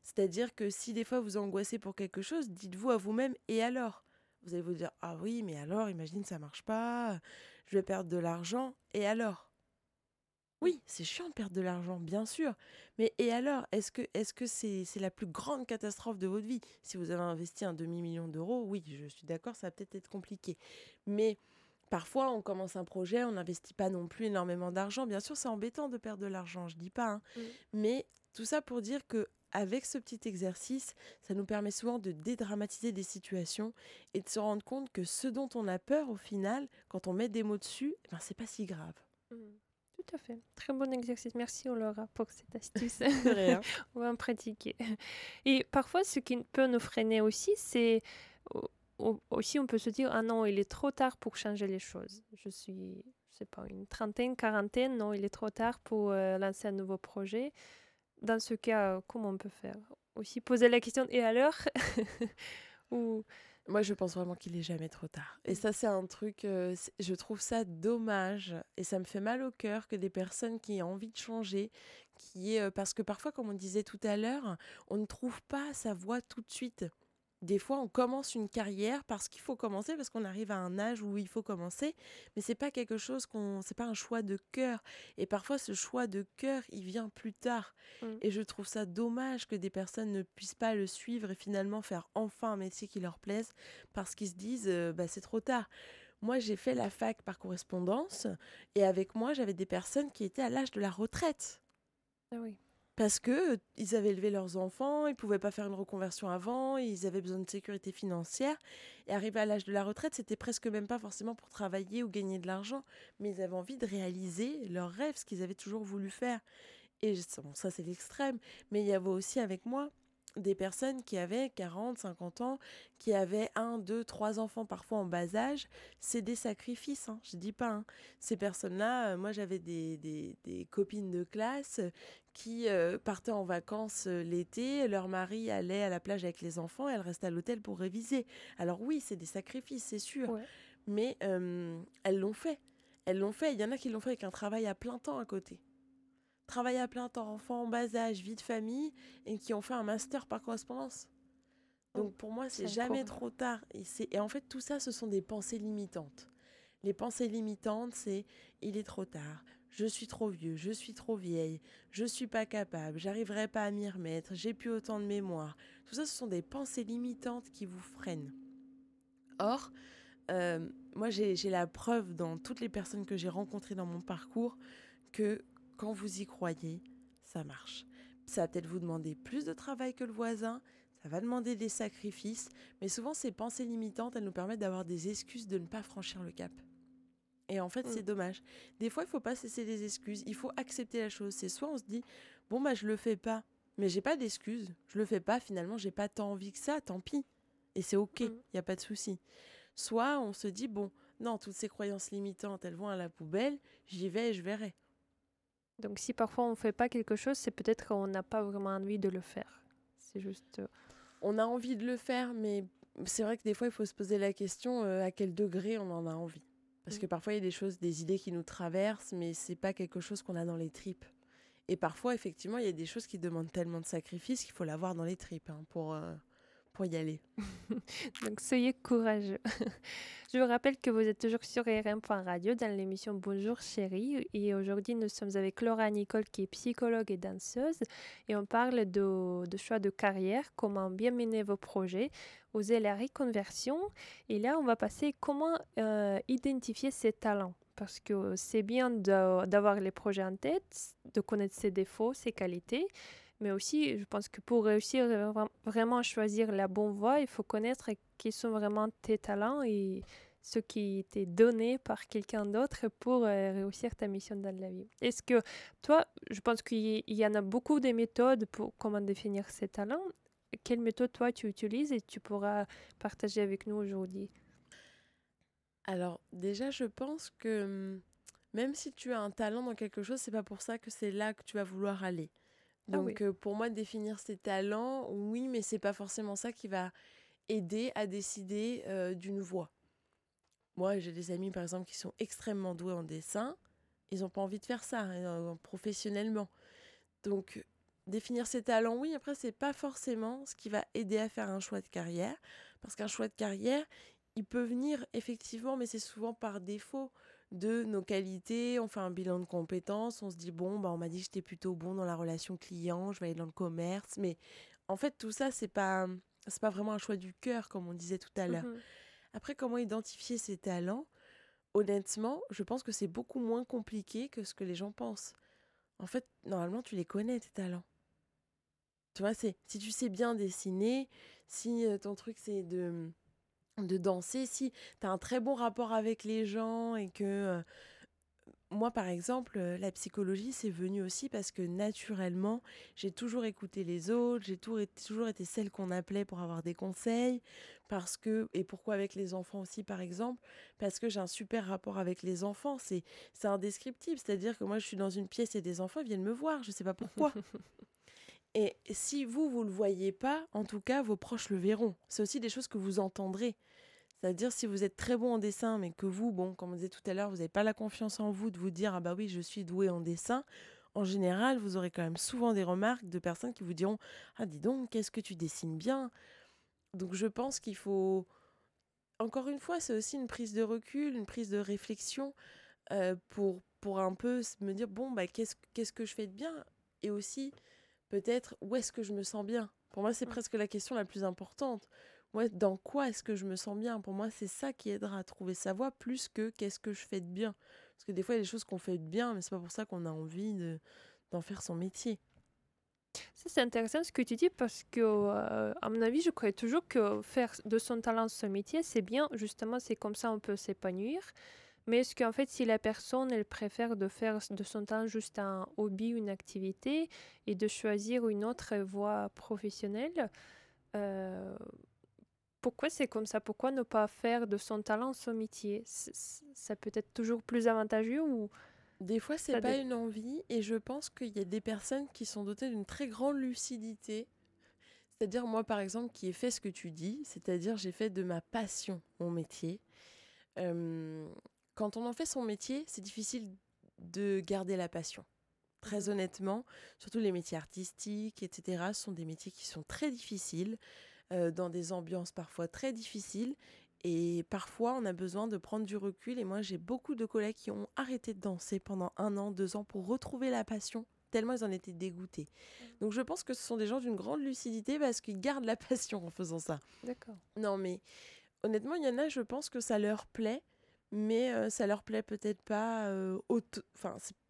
C'est-à-dire que si des fois vous angoissez pour quelque chose, dites-vous à vous-même, et alors Vous allez vous dire, ah oui, mais alors, imagine, ça marche pas, je vais perdre de l'argent, et alors oui, c'est chiant de perdre de l'argent, bien sûr. Mais et alors, est-ce que c'est la plus grande catastrophe de votre vie Si vous avez investi un demi-million d'euros, oui, je suis d'accord, ça va peut-être être compliqué. Mais Parfois, on commence un projet, on n'investit pas non plus énormément d'argent. Bien sûr, c'est embêtant de perdre de l'argent, je dis pas. Hein. Mmh. Mais tout ça pour dire que avec ce petit exercice, ça nous permet souvent de dédramatiser des situations et de se rendre compte que ce dont on a peur au final, quand on met des mots dessus, eh ben c'est pas si grave. Tout fait. Très bon exercice. Merci, Laura, pour cette astuce. [laughs] [laughs] On va en pratiquer. Et parfois, ce qui peut nous freiner aussi, c'est aussi, on peut se dire, ah non, il est trop tard pour changer les choses. Je suis, je sais pas, une trentaine, quarantaine, non, il est trop tard pour euh, lancer un nouveau projet. Dans ce cas, comment on peut faire Aussi poser la question, et alors [laughs] Ou moi, je pense vraiment qu'il est jamais trop tard. Et ça, c'est un truc, euh, je trouve ça dommage. Et ça me fait mal au cœur que des personnes qui ont envie de changer, qui est, euh, parce que parfois, comme on disait tout à l'heure, on ne trouve pas sa voix tout de suite des fois, on commence une carrière parce qu'il faut commencer, parce qu'on arrive à un âge où il faut commencer, mais c'est pas quelque chose qu'on, c'est pas un choix de cœur. Et parfois, ce choix de cœur, il vient plus tard. Mmh. Et je trouve ça dommage que des personnes ne puissent pas le suivre et finalement faire enfin un métier qui leur plaise parce qu'ils se disent, euh, bah, c'est trop tard. Moi, j'ai fait la fac par correspondance et avec moi, j'avais des personnes qui étaient à l'âge de la retraite. Ah oui parce que euh, ils avaient élevé leurs enfants, ils pouvaient pas faire une reconversion avant, ils avaient besoin de sécurité financière. Et arrivé à l'âge de la retraite, c'était presque même pas forcément pour travailler ou gagner de l'argent, mais ils avaient envie de réaliser leurs rêves, ce qu'ils avaient toujours voulu faire. Et ça c'est l'extrême, mais il y avait aussi avec moi des personnes qui avaient 40, 50 ans, qui avaient un, deux, trois enfants parfois en bas âge, c'est des sacrifices, hein, je dis pas. Hein. Ces personnes-là, euh, moi j'avais des, copines de classe qui euh, partaient en vacances euh, l'été, leur mari allait à la plage avec les enfants, elles restaient à l'hôtel pour réviser. Alors oui, c'est des sacrifices, c'est sûr, mais elles l'ont fait. Elles l'ont fait, il y en a qui l'ont fait avec un travail à plein temps à côté travaille à plein temps, enfants en bas âge, vie de famille, et qui ont fait un master par correspondance. Donc pour moi, c'est jamais trop tard. Et, et en fait, tout ça, ce sont des pensées limitantes. Les pensées limitantes, c'est il est trop tard, je suis trop vieux, je suis trop vieille, je suis pas capable, j'arriverai pas à m'y remettre, j'ai plus autant de mémoire. Tout ça, ce sont des pensées limitantes qui vous freinent. Or, euh, moi, j'ai la preuve dans toutes les personnes que j'ai rencontrées dans mon parcours que quand vous y croyez, ça marche. Ça va peut-être vous demander plus de travail que le voisin, ça va demander des sacrifices, mais souvent ces pensées limitantes, elles nous permettent d'avoir des excuses de ne pas franchir le cap. Et en fait, mm. c'est dommage. Des fois, il faut pas cesser des excuses, il faut accepter la chose. C'est soit on se dit bon bah je le fais pas, mais j'ai pas d'excuses, je le fais pas finalement, j'ai pas tant envie que ça, tant pis. Et c'est OK, il mm. n'y a pas de souci. Soit on se dit bon, non, toutes ces croyances limitantes, elles vont à la poubelle, j'y vais et je verrai. Donc si parfois on ne fait pas quelque chose, c'est peut-être qu'on n'a pas vraiment envie de le faire. C'est juste... Euh, on a envie de le faire, mais c'est vrai que des fois, il faut se poser la question euh, à quel degré on en a envie. Parce mm. que parfois, il y a des choses, des idées qui nous traversent, mais ce n'est pas quelque chose qu'on a dans les tripes. Et parfois, effectivement, il y a des choses qui demandent tellement de sacrifices qu'il faut l'avoir dans les tripes hein, pour, euh, pour y aller. [laughs] Donc soyez courageux. [laughs] Je vous rappelle que vous êtes toujours sur rm.radio dans l'émission Bonjour chérie et aujourd'hui nous sommes avec Laura Nicole qui est psychologue et danseuse et on parle de, choix de carrière, comment bien mener vos projets, oser la reconversion et là on va passer comment euh, identifier ses talents parce que c'est bien d'avoir les projets en tête, de connaître ses défauts, ses qualités, mais aussi, je pense que pour réussir vraiment à choisir la bonne voie, il faut connaître quels sont vraiment tes talents et ce qui t'est donné par quelqu'un d'autre pour euh, réussir ta mission dans la vie. Est-ce que toi, je pense qu'il y en a beaucoup de méthodes pour comment définir ses talents. Quelle méthode toi tu utilises et tu pourras partager avec nous aujourd'hui Alors déjà, je pense que hum, même si tu as un talent dans quelque chose, c'est pas pour ça que c'est là que tu vas vouloir aller. Ah Donc euh, pour moi, définir ses talents, oui, mais c'est pas forcément ça qui va aider à décider euh, d'une voie. Moi, j'ai des amis, par exemple, qui sont extrêmement doués en dessin. Ils n'ont pas envie de faire ça hein, professionnellement. Donc, définir ses talents, oui, après, c'est pas forcément ce qui va aider à faire un choix de carrière. Parce qu'un choix de carrière, il peut venir effectivement, mais c'est souvent par défaut de nos qualités, on fait un bilan de compétences, on se dit bon, bah, on m'a dit que j'étais plutôt bon dans la relation client, je vais aller dans le commerce, mais en fait tout ça c'est pas c'est pas vraiment un choix du cœur comme on disait tout à l'heure. Mhm. Après comment identifier ses talents Honnêtement, je pense que c'est beaucoup moins compliqué que ce que les gens pensent. En fait, normalement tu les connais tes talents. Tu vois, c'est si tu sais bien dessiner, si euh, ton truc c'est de de danser, si tu as un très bon rapport avec les gens et que... moi, par exemple, la psychologie, c'est venu aussi parce que naturellement, j'ai toujours écouté les autres, j'ai toujours été celle qu'on appelait pour avoir des conseils, parce que, et pourquoi avec les enfants aussi, par exemple, parce que j'ai un super rapport avec les enfants, c'est indescriptible, c'est-à-dire que moi, je suis dans une pièce et des enfants viennent me voir, je sais pas pourquoi. et si vous, vous ne le voyez pas, en tout cas, vos proches le verront. C'est aussi des choses que vous entendrez. C'est-à-dire si vous êtes très bon en dessin, mais que vous, bon, comme on disait tout à l'heure, vous n'avez pas la confiance en vous de vous dire ah bah oui, je suis doué en dessin. En général, vous aurez quand même souvent des remarques de personnes qui vous diront ah dis donc, qu'est-ce que tu dessines bien. Donc je pense qu'il faut encore une fois, c'est aussi une prise de recul, une prise de réflexion euh, pour pour un peu me dire bon bah qu'est-ce qu'est-ce que je fais de bien et aussi peut-être où est-ce que je me sens bien. Pour moi, c'est mmh. presque la question la plus importante moi dans quoi est-ce que je me sens bien Pour moi, c'est ça qui aidera à trouver sa voie plus que qu'est-ce que je fais de bien. Parce que des fois, il y a des choses qu'on fait de bien, mais c'est pas pour ça qu'on a envie de, d'en faire son métier. Ça, c'est intéressant ce que tu dis parce que, euh, à mon avis, je crois toujours que faire de son talent son métier, c'est bien. Justement, c'est comme ça on peut s'épanouir. Mais est-ce qu'en fait, si la personne, elle préfère de faire de son temps juste un hobby, une activité, et de choisir une autre voie professionnelle, euh, pourquoi c'est comme ça Pourquoi ne pas faire de son talent son métier Ça peut être toujours plus avantageux ou Des fois, c'est pas une envie et je pense qu'il y a des personnes qui sont dotées d'une très grande lucidité. C'est-à-dire moi, par exemple, qui ai fait ce que tu dis, c'est-à-dire j'ai fait de ma passion mon métier. quand on en fait son métier, c'est difficile de garder la passion. Très mmh honnêtement, surtout les métiers artistiques, etc., sont des métiers qui sont très difficiles. Euh, dans des ambiances parfois très difficiles. Et parfois, on a besoin de prendre du recul. Et moi, j'ai beaucoup de collègues qui ont arrêté de danser pendant un an, deux ans pour retrouver la passion tellement ils en étaient dégoûtés. Mmh. Donc je pense que ce sont des gens d'une grande lucidité parce qu'ils gardent la [laughs] passion en faisant ça. D'accord. Non mais honnêtement, il y en a, je pense que ça leur plaît, mais euh, ça leur plaît peut-être pas euh,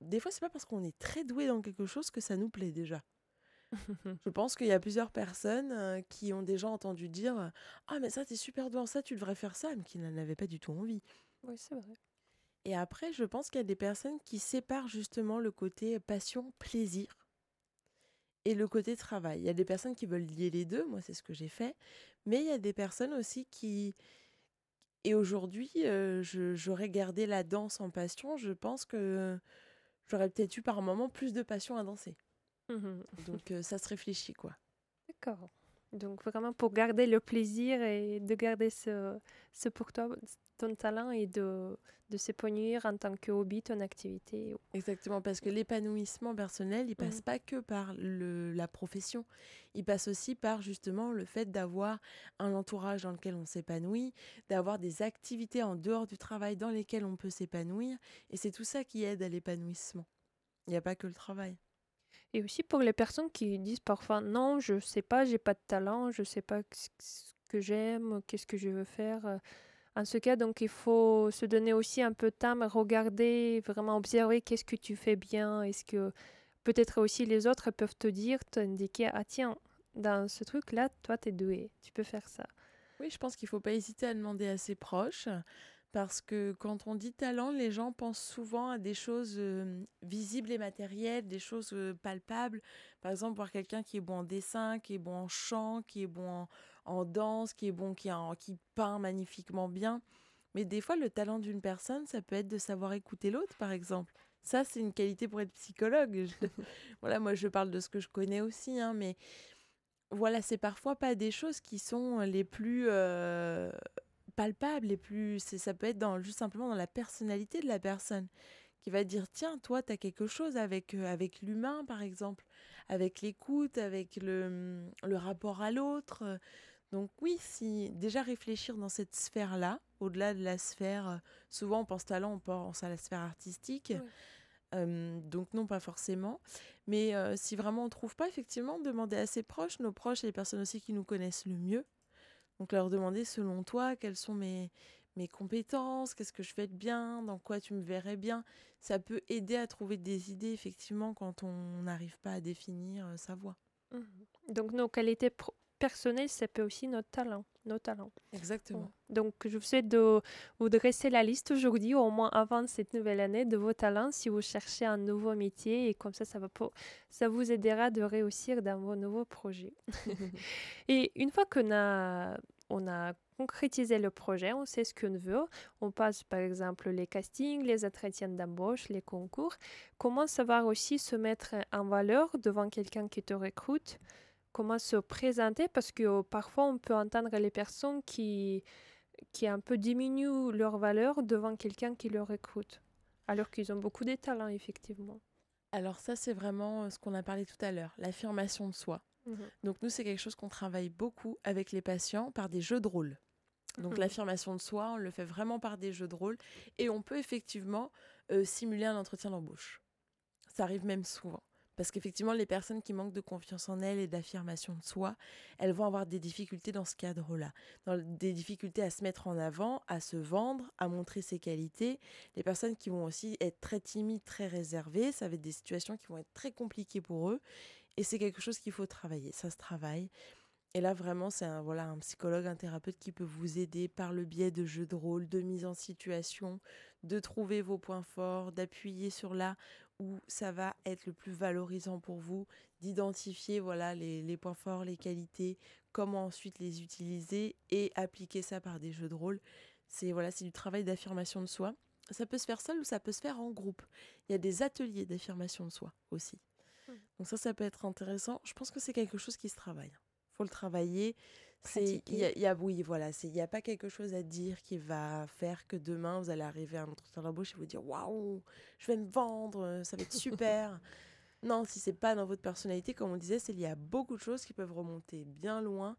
des fois, c'est pas parce qu'on est très doué dans quelque chose que ça nous plaît déjà. [laughs] je pense qu'il y a plusieurs personnes euh, qui ont déjà entendu dire Ah, mais ça, c'est super en ça, tu devrais faire ça, mais qui n'en avaient pas du tout envie. Oui, c'est vrai. Et après, je pense qu'il y a des personnes qui séparent justement le côté passion-plaisir et le côté travail. Il y a des personnes qui veulent lier les deux, moi c'est ce que j'ai fait, mais il y a des personnes aussi qui... Et aujourd'hui, euh, j'aurais gardé la danse en passion, je pense que j'aurais peut-être eu par moment plus de passion à danser. Mmh Donc euh, ça se réfléchit quoi. D'accord. Donc vraiment pour garder le plaisir et de garder ce, pour toi, ton talent et de, s'épanouir en tant que hobby, ton activité. Exactement, parce que l'épanouissement personnel, il passe mmh. pas que par la profession, il passe aussi par justement le fait d'avoir un entourage dans lequel on s'épanouit, d'avoir des activités en dehors du travail dans lesquelles on peut s'épanouir, et c'est tout ça qui aide à l'épanouissement. Il n'y a pas que le travail. Et aussi pour les personnes qui disent parfois non, je sais pas, j'ai pas de talent, je sais pas ce que j'aime, qu'est-ce que je veux faire. Euh. En ce cas, donc il faut se donner aussi un peu de temps, regarder, vraiment observer qu'est-ce que tu fais bien, est-ce que peut-être aussi les autres peuvent te dire, t'indiquer, ah tiens, dans ce truc-là, toi, tu es doué, tu peux faire ça. Oui, je pense qu'il ne faut pas hésiter à demander à ses proches, parce que quand on dit talent, les gens pensent souvent à des choses euh, visibles et matérielles, des choses euh, palpables. Par exemple, voir quelqu'un qui est bon en dessin, qui est bon en chant, qui est bon en, danse, qui est bon, qui, en, qui peint magnifiquement bien. Mais des fois, le talent d'une personne, ça peut être de savoir écouter l'autre, par exemple. Ça, c'est une qualité pour être psychologue. [laughs] voilà, moi, je parle de ce que je connais aussi, hein, mais voilà, c'est parfois pas des choses qui sont euh, les plus palpable et plus ça peut être dans, juste simplement dans la personnalité de la personne qui va dire tiens toi tu as quelque chose avec euh, avec l'humain par exemple avec l'écoute avec le, le rapport à l'autre donc oui si déjà réfléchir dans cette sphère là au-delà de la sphère euh, souvent on pense talent on pense à la sphère artistique donc non pas forcément mais euh, si vraiment on trouve pas effectivement demander à ses proches nos proches et les personnes aussi qui nous connaissent le mieux donc leur demander selon toi quelles sont mes, mes compétences, qu'est-ce que je fais de bien, dans quoi tu me verrais bien. Ça peut aider à trouver des idées effectivement quand on n'arrive pas à définir euh, sa voix. Mmh. Donc nos qualités pro personnel, ça peut aussi notre talent. Nos talents. Exactement. Donc, je vous souhaite de vous dresser la liste aujourd'hui, au moins avant cette nouvelle année, de vos talents si vous cherchez un nouveau métier. Et comme ça, ça, va ça vous aidera de réussir dans vos nouveaux projets. [laughs] [laughs] et une fois qu'on a, on a concrétisé le projet, on sait ce qu'on veut, on passe par exemple les castings, les entretiens d'embauche, les concours, comment savoir aussi se mettre en valeur devant quelqu'un qui te recrute, comment se présenter parce que euh, parfois on peut entendre les personnes qui, qui un peu diminuent leur valeur devant quelqu'un qui leur écoute, alors qu'ils ont beaucoup de talents effectivement. Alors ça c'est vraiment euh, ce qu'on a parlé tout à l'heure, l'affirmation de soi. Mhm. Donc nous c'est quelque chose qu'on travaille beaucoup avec les patients par des jeux de rôle. Donc mhm. l'affirmation de soi, on le fait vraiment par des jeux de rôle et on peut effectivement euh, simuler un entretien d'embauche. Ça arrive même souvent. Parce qu'effectivement, les personnes qui manquent de confiance en elles et d'affirmation de soi, elles vont avoir des difficultés dans ce cadre-là. Des difficultés à se mettre en avant, à se vendre, à montrer ses qualités. Les personnes qui vont aussi être très timides, très réservées, ça va être des situations qui vont être très compliquées pour eux. Et c'est quelque chose qu'il faut travailler. Ça se travaille. Et là, vraiment, c'est un, voilà, un psychologue, un thérapeute qui peut vous aider par le biais de jeux de rôle, de mise en situation, de trouver vos points forts, d'appuyer sur la où ça va être le plus valorisant pour vous, d'identifier voilà les, points forts, les qualités, comment ensuite les utiliser et appliquer ça par des jeux de rôle. C'est voilà, c'est du travail d'affirmation de soi. Ça peut se faire seul ou ça peut se faire en groupe. Il y a des ateliers d'affirmation de soi aussi. Mmh. Donc ça, ça peut être intéressant. Je pense que c'est quelque chose qui se travaille. Faut le travailler il y a, oui, voilà, il n'y a pas quelque chose à dire qui va faire que demain vous allez arriver à un entretien d'embauche et vous dire waouh, je vais me vendre, euh, ça va être super. [laughs] non, si c'est pas dans votre personnalité, comme on disait, c'est y a beaucoup de choses qui peuvent remonter bien loin,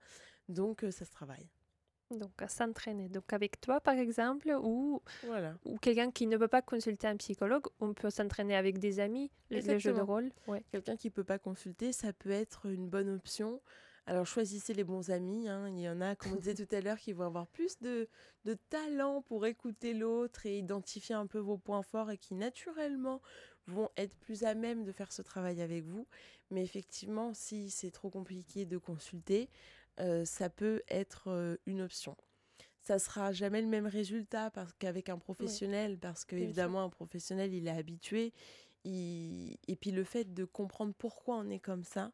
donc euh, ça se travaille. Donc, à s'entraîner. Donc, avec toi, par exemple, ou, voilà. ou quelqu'un qui ne peut pas consulter un psychologue, on peut s'entraîner avec des amis, les, jeux de rôle. Quelqu'un qui ne peut pas consulter, ça peut être une bonne option alors choisissez les bons amis. Hein. Il y en a, comme on disait [laughs] tout à l'heure, qui vont avoir plus de, de talent pour écouter l'autre et identifier un peu vos points forts et qui naturellement vont être plus à même de faire ce travail avec vous. Mais effectivement, si c'est trop compliqué de consulter, euh, ça peut être euh, une option ça sera jamais le même résultat parce qu'avec un professionnel parce que évidemment un professionnel il est habitué et puis le fait de comprendre pourquoi on est comme ça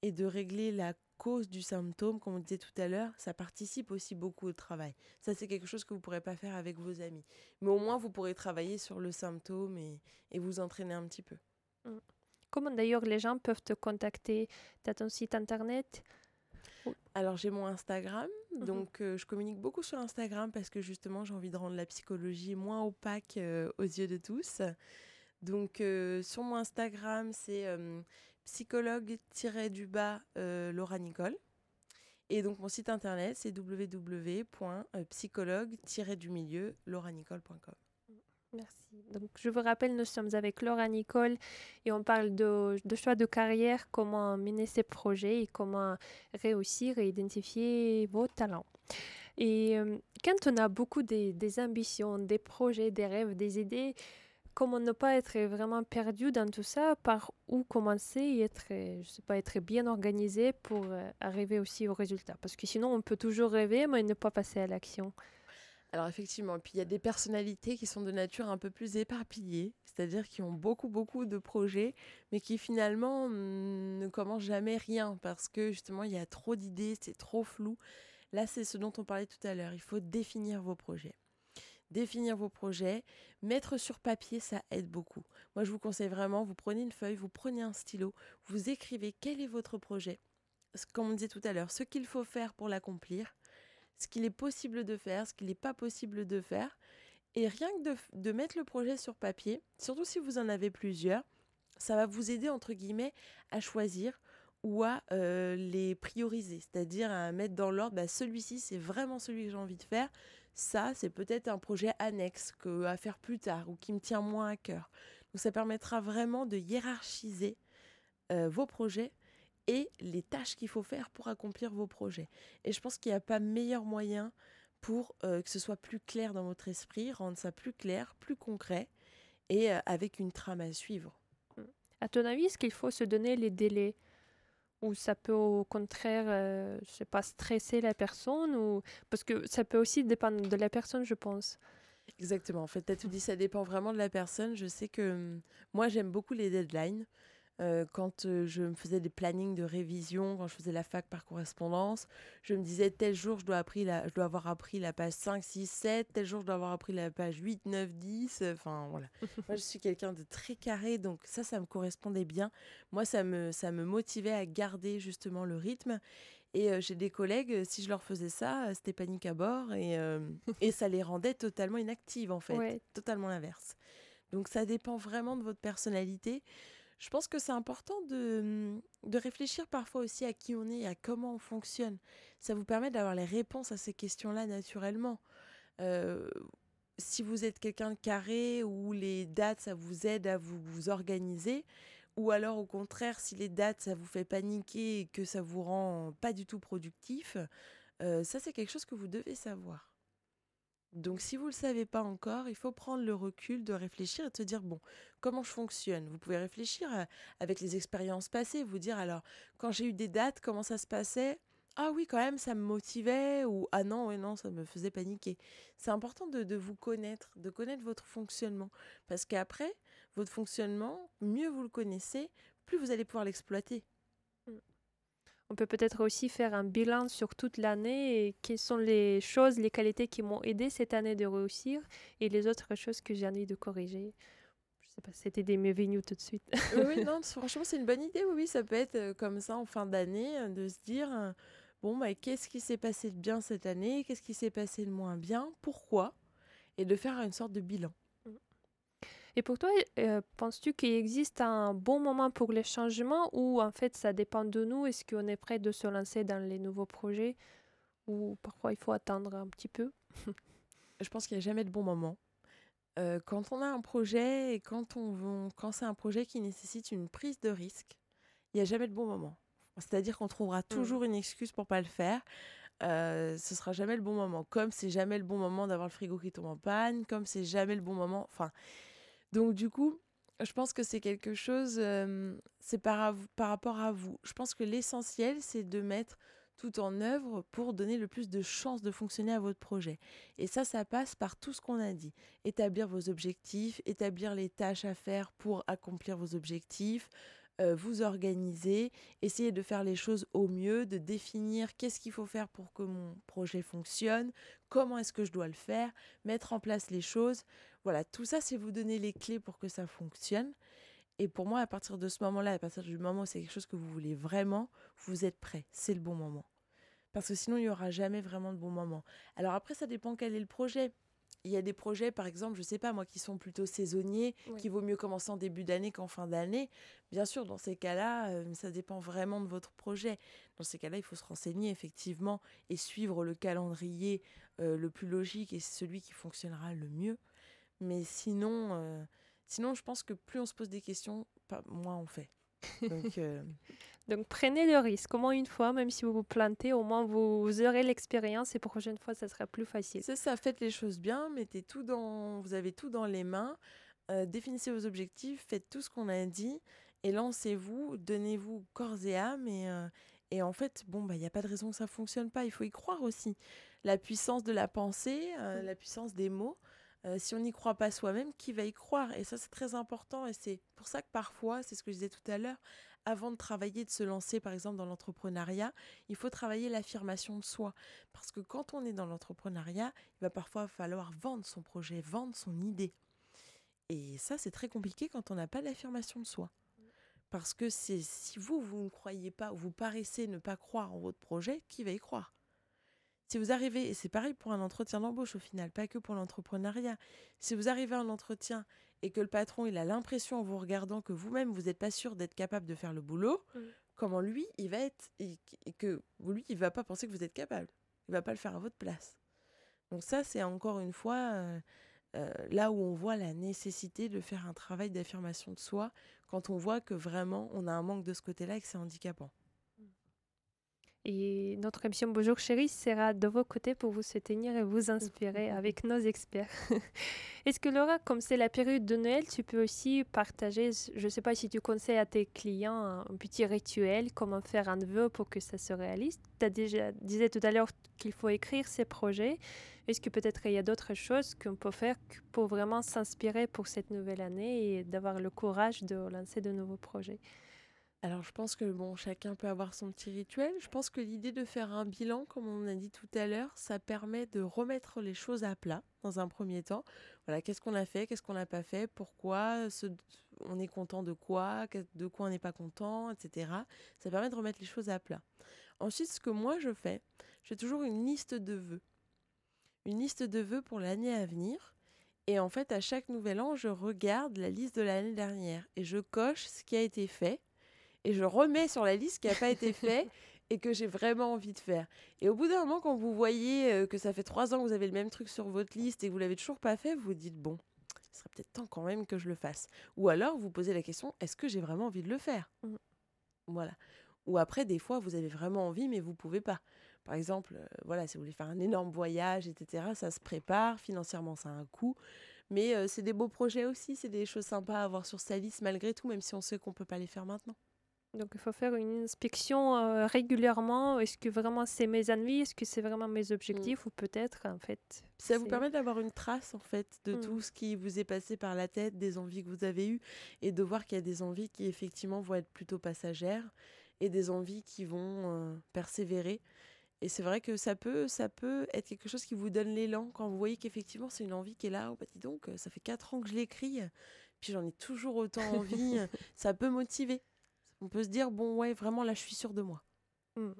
et de régler la cause du symptôme, comme on disait tout à l'heure, ça participe aussi beaucoup au travail. Ça, c'est quelque chose que vous ne pourrez pas faire avec vos amis. Mais au moins, vous pourrez travailler sur le symptôme et, vous entraîner un petit peu. Mm. Comment d'ailleurs les gens peuvent te contacter Tu as ton site internet alors j'ai mon Instagram, mhm. donc euh, je communique beaucoup sur Instagram parce que justement j'ai envie de rendre la psychologie moins opaque euh, aux yeux de tous. Donc euh, sur mon Instagram c'est psychologue-du-bas euh, Laura Nicole. Et donc mon site internet c'est www.psychologue-du-milieu lauranicole.com. Merci. Donc, je vous rappelle, nous sommes avec Laura Nicole et on parle de, choix de carrière, comment mener ses projets et comment réussir et identifier vos talents. Et euh, quand on a beaucoup des, des, ambitions, des projets, des rêves, des idées, comment ne pas être vraiment perdu dans tout ça, par où commencer et être, euh, je sais pas, être bien organisé pour euh, arriver aussi au résultat. Parce que sinon, on peut toujours rêver, mais ne pas passer à l'action. Alors effectivement, puis il y a des personnalités qui sont de nature un peu plus éparpillées, c'est-à-dire qui ont beaucoup beaucoup de projets, mais qui finalement mm, ne commencent jamais rien parce que justement il y a trop d'idées, c'est trop flou. Là, c'est ce dont on parlait tout à l'heure. Il faut définir vos projets définir vos projets, mettre sur papier, ça aide beaucoup. Moi, je vous conseille vraiment, vous prenez une feuille, vous prenez un stylo, vous écrivez quel est votre projet, comme on disait tout à l'heure, ce qu'il faut faire pour l'accomplir, ce qu'il est possible de faire, ce qu'il n'est pas possible de faire. Et rien que de, mettre le projet sur papier, surtout si vous en avez plusieurs, ça va vous aider, entre guillemets, à choisir ou à euh, les prioriser, c'est-à-dire à mettre dans l'ordre, bah, celui-ci c'est vraiment celui que j'ai envie de faire, ça, c'est peut-être un projet annexe que, à faire plus tard ou qui me tient moins à cœur. Donc ça permettra vraiment de hiérarchiser euh, vos projets et les tâches qu'il faut faire pour accomplir vos projets. Et je pense qu'il n'y a pas meilleur moyen pour euh, que ce soit plus clair dans votre esprit, rendre ça plus clair, plus concret et euh, avec une trame à suivre. À ton avis, est-ce qu'il faut se donner les délais ou ça peut au contraire, je euh, je sais pas, stresser la personne ou parce que ça peut aussi dépendre de la personne, je pense. Exactement. En fait, tu as tout dit, ça dépend vraiment de la personne. Je sais que hum, moi, j'aime beaucoup les deadlines. Euh, quand euh, je me faisais des plannings de révision, quand je faisais la fac par correspondance, je me disais tel jour je dois, appris la, je dois avoir appris la page 5, 6, 7, tel jour je dois avoir appris la page 8, 9, 10. Enfin voilà. [laughs] Moi je suis quelqu'un de très carré, donc ça, ça me correspondait bien. Moi ça me, ça me motivait à garder justement le rythme. Et euh, j'ai des collègues, si je leur faisais ça, c'était panique à bord et, [laughs] et ça les rendait totalement inactives en fait, totalement l'inverse. Donc ça dépend vraiment de votre personnalité. Je pense que c'est important de, réfléchir parfois aussi à qui on est et à comment on fonctionne. Ça vous permet d'avoir les réponses à ces questions-là naturellement. Euh, si vous êtes quelqu'un de carré ou les dates, ça vous aide à vous, organiser. Ou alors au contraire, si les dates, ça vous fait paniquer et que ça vous rend pas du tout productif, euh, ça c'est quelque chose que vous devez savoir. Donc si vous ne le savez pas encore, il faut prendre le recul de réfléchir et de se dire, bon, comment je fonctionne Vous pouvez réfléchir euh, avec les expériences passées, vous dire, alors, quand j'ai eu des dates, comment ça se passait ah oui, quand même, ça me motivait, ou ah non, ouais, non, ça me faisait paniquer. C'est important de, vous connaître, de connaître votre fonctionnement. Parce qu'après, votre fonctionnement, mieux vous le connaissez, plus vous allez pouvoir l'exploiter on peut peut-être aussi faire un bilan sur toute l'année et quelles sont les choses, les qualités qui m'ont aidé cette année de réussir et les autres choses que j'ai envie de corriger. Je sais pas, c'était des venus » tout de suite. oui, [laughs] non, franchement, c'est une bonne idée. Oui, ça peut être euh, comme ça en fin d'année euh, de se dire euh, bon, bah, qu'est-ce qui s'est passé de bien cette année Qu'est-ce qui s'est passé de moins bien Pourquoi Et de faire une sorte de bilan. Et pour toi, euh, penses-tu qu'il existe un bon moment pour les changements ou en fait ça dépend de nous Est-ce qu'on est prêt de se lancer dans les nouveaux projets ou parfois il faut attendre un petit peu Je pense qu'il n'y a jamais de bon moment. Euh, quand on a un projet et quand, on, quand c'est un projet qui nécessite une prise de risque, il n'y a jamais de bon moment. C'est-à-dire qu'on trouvera mmh. toujours une excuse pour pas le faire. Euh, ce sera jamais le bon moment. Comme c'est jamais le bon moment d'avoir le frigo qui tombe en panne, comme c'est jamais le bon moment. Enfin, donc du coup, je pense que c'est quelque chose, euh, c'est par, par rapport à vous. Je pense que l'essentiel, c'est de mettre tout en œuvre pour donner le plus de chances de fonctionner à votre projet. Et ça, ça passe par tout ce qu'on a dit. Établir vos objectifs, établir les tâches à faire pour accomplir vos objectifs, euh, vous organiser, essayer de faire les choses au mieux, de définir qu'est-ce qu'il faut faire pour que mon projet fonctionne, comment est-ce que je dois le faire, mettre en place les choses. Voilà, tout ça, c'est vous donner les clés pour que ça fonctionne. Et pour moi, à partir de ce moment-là, à partir du moment où c'est quelque chose que vous voulez vraiment, vous êtes prêt. C'est le bon moment. Parce que sinon, il n'y aura jamais vraiment de bon moment. Alors après, ça dépend quel est le projet il y a des projets, par exemple, je sais pas moi, qui sont plutôt saisonniers, qui vaut mieux commencer en début d'année qu'en fin d'année. Bien sûr, dans ces cas-là, euh, ça dépend vraiment de votre projet. Dans ces cas-là, il faut se renseigner effectivement et suivre le calendrier euh, le plus logique et celui qui fonctionnera le mieux. Mais sinon, euh, sinon, je pense que plus on se pose des questions, pas moins on fait. [laughs] Donc, donc prenez le risque, au moins une fois, même si vous vous plantez, au moins vous, aurez l'expérience et pour la prochaine fois, ça sera plus facile. C'est ça, faites les choses bien, mettez tout dans, vous avez tout dans les mains, euh, définissez vos objectifs, faites tout ce qu'on a dit et lancez-vous, donnez-vous corps et âme et, euh, en fait, bon, bah, il n'y a pas de raison que ça ne fonctionne pas, il faut y croire aussi. La puissance de la pensée, euh, mm. la puissance des mots, si on n'y croit pas soi-même, qui va y croire Et ça, c'est très important. Et c'est pour ça que parfois, c'est ce que je disais tout à l'heure, avant de travailler, de se lancer par exemple dans l'entrepreneuriat, il faut travailler l'affirmation de soi. Parce que quand on est dans l'entrepreneuriat, il va parfois falloir vendre son projet, vendre son idée. Et ça, c'est très compliqué quand on n'a pas l'affirmation de soi. Parce que c'est si vous, vous ne croyez pas, ou vous paraissez ne pas croire en votre projet, qui va y croire si vous arrivez, et c'est pareil pour un entretien d'embauche au final, pas que pour l'entrepreneuriat, si vous arrivez à un entretien et que le patron, il a l'impression en vous regardant que vous-même, vous n'êtes pas sûr d'être capable de faire le boulot, mm. comment lui, il va être, et, que lui, il va pas penser que vous êtes capable. Il va pas le faire à votre place. Donc ça, c'est encore une fois euh, euh, là où on voit la nécessité de faire un travail d'affirmation de soi quand on voit que vraiment on a un manque de ce côté-là et que c'est handicapant. Et notre émission Bonjour chérie sera de vos côtés pour vous soutenir et vous inspirer avec nos experts. [laughs] Est-ce que Laura, comme c'est la période de Noël, tu peux aussi partager, je ne sais pas si tu conseilles à tes clients un petit rituel, comment faire un vœu pour que ça se réalise Tu disais tout à l'heure qu'il faut écrire ses projets. Est-ce que peut-être il y a d'autres choses qu'on peut faire pour vraiment s'inspirer pour cette nouvelle année et d'avoir le courage de lancer de nouveaux projets alors je pense que bon, chacun peut avoir son petit rituel. Je pense que l'idée de faire un bilan, comme on a dit tout à l'heure, ça permet de remettre les choses à plat dans un premier temps. Voilà, qu'est-ce qu'on a fait, qu'est-ce qu'on n'a pas fait, pourquoi, on est content de quoi, de quoi on n'est pas content, etc. Ça permet de remettre les choses à plat. Ensuite, ce que moi je fais, j'ai toujours une liste de vœux. Une liste de vœux pour l'année à venir. Et en fait, à chaque nouvel an, je regarde la liste de l'année dernière et je coche ce qui a été fait et je remets sur la liste qui n'a pas été fait [laughs] et que j'ai vraiment envie de faire. Et au bout d'un moment, quand vous voyez euh, que ça fait trois ans que vous avez le même truc sur votre liste et que vous ne l'avez toujours pas fait, vous vous dites bon, ce serait peut-être temps quand même que je le fasse. Ou alors vous posez la question est-ce que j'ai vraiment envie de le faire mm. Voilà. Ou après, des fois, vous avez vraiment envie, mais vous ne pouvez pas. Par exemple, euh, voilà, si vous voulez faire un énorme voyage, etc., ça se prépare, financièrement, ça a un coût. Mais euh, c'est des beaux projets aussi, c'est des choses sympas à avoir sur sa liste malgré tout, même si on sait qu'on ne peut pas les faire maintenant. Donc il faut faire une inspection euh, régulièrement. Est-ce que vraiment c'est mes envies Est-ce que c'est vraiment mes mmh. objectifs Ou peut-être en fait. Ça vous permet d'avoir une trace en fait de mmh. tout ce qui vous est passé par la tête, des envies que vous avez eues et de voir qu'il y a des envies qui effectivement vont être plutôt passagères et des envies qui vont euh, persévérer. Et c'est vrai que ça peut, ça peut être quelque chose qui vous donne l'élan quand vous voyez qu'effectivement c'est une envie qui est là. Oh, bah, donc, ça fait quatre ans que je l'écris, puis j'en ai toujours autant envie. [laughs] ça peut motiver on peut se dire, bon, ouais, vraiment, là, je suis sûre de moi. Mm.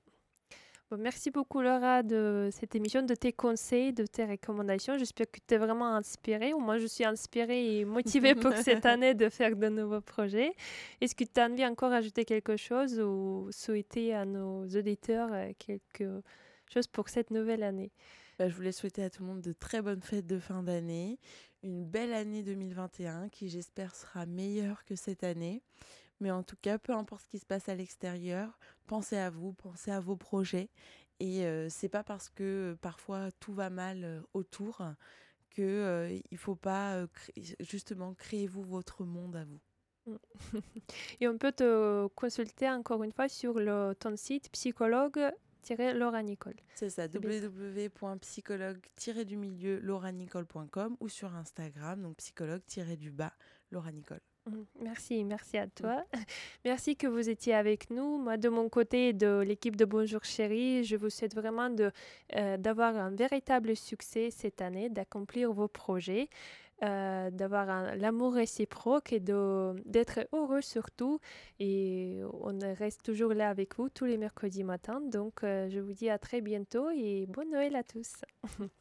Bon, merci beaucoup, Laura, de cette émission, de tes conseils, de tes recommandations. J'espère que tu es vraiment inspirée, ou moi, je suis inspirée et motivée pour [laughs] cette année de faire de nouveaux projets. Est-ce que tu as envie encore d'ajouter quelque chose ou souhaiter à nos auditeurs euh, quelque chose pour cette nouvelle année bah, je voulais souhaiter à tout le monde de très bonnes fêtes de fin d'année, une belle année 2021 qui j'espère sera meilleure que cette année. Mais en tout cas, peu importe ce qui se passe à l'extérieur, pensez à vous, pensez à vos projets. Et euh, c'est pas parce que euh, parfois tout va mal euh, autour que il faut pas justement créer vous votre monde à vous. Mm. [laughs] Et on peut te consulter encore une fois sur le, ton site psychologue Laura Nicole. C'est ça, www.psychologue-du-milieu lauranicole.com ou sur Instagram, donc psychologue-du-bas Laura Mm. Merci, merci à mm. toi. [laughs] Merci que vous étiez avec nous. Moi, de mon côté, de l'équipe de Bonjour Chérie, je vous souhaite vraiment euh, d'avoir un véritable succès cette année, d'accomplir vos projets, euh, d'avoir l'amour réciproque et d'être heureux surtout. Et on reste toujours là avec vous tous les mercredis matins. Donc, euh, je vous dis à très bientôt et bon Noël à tous. [laughs]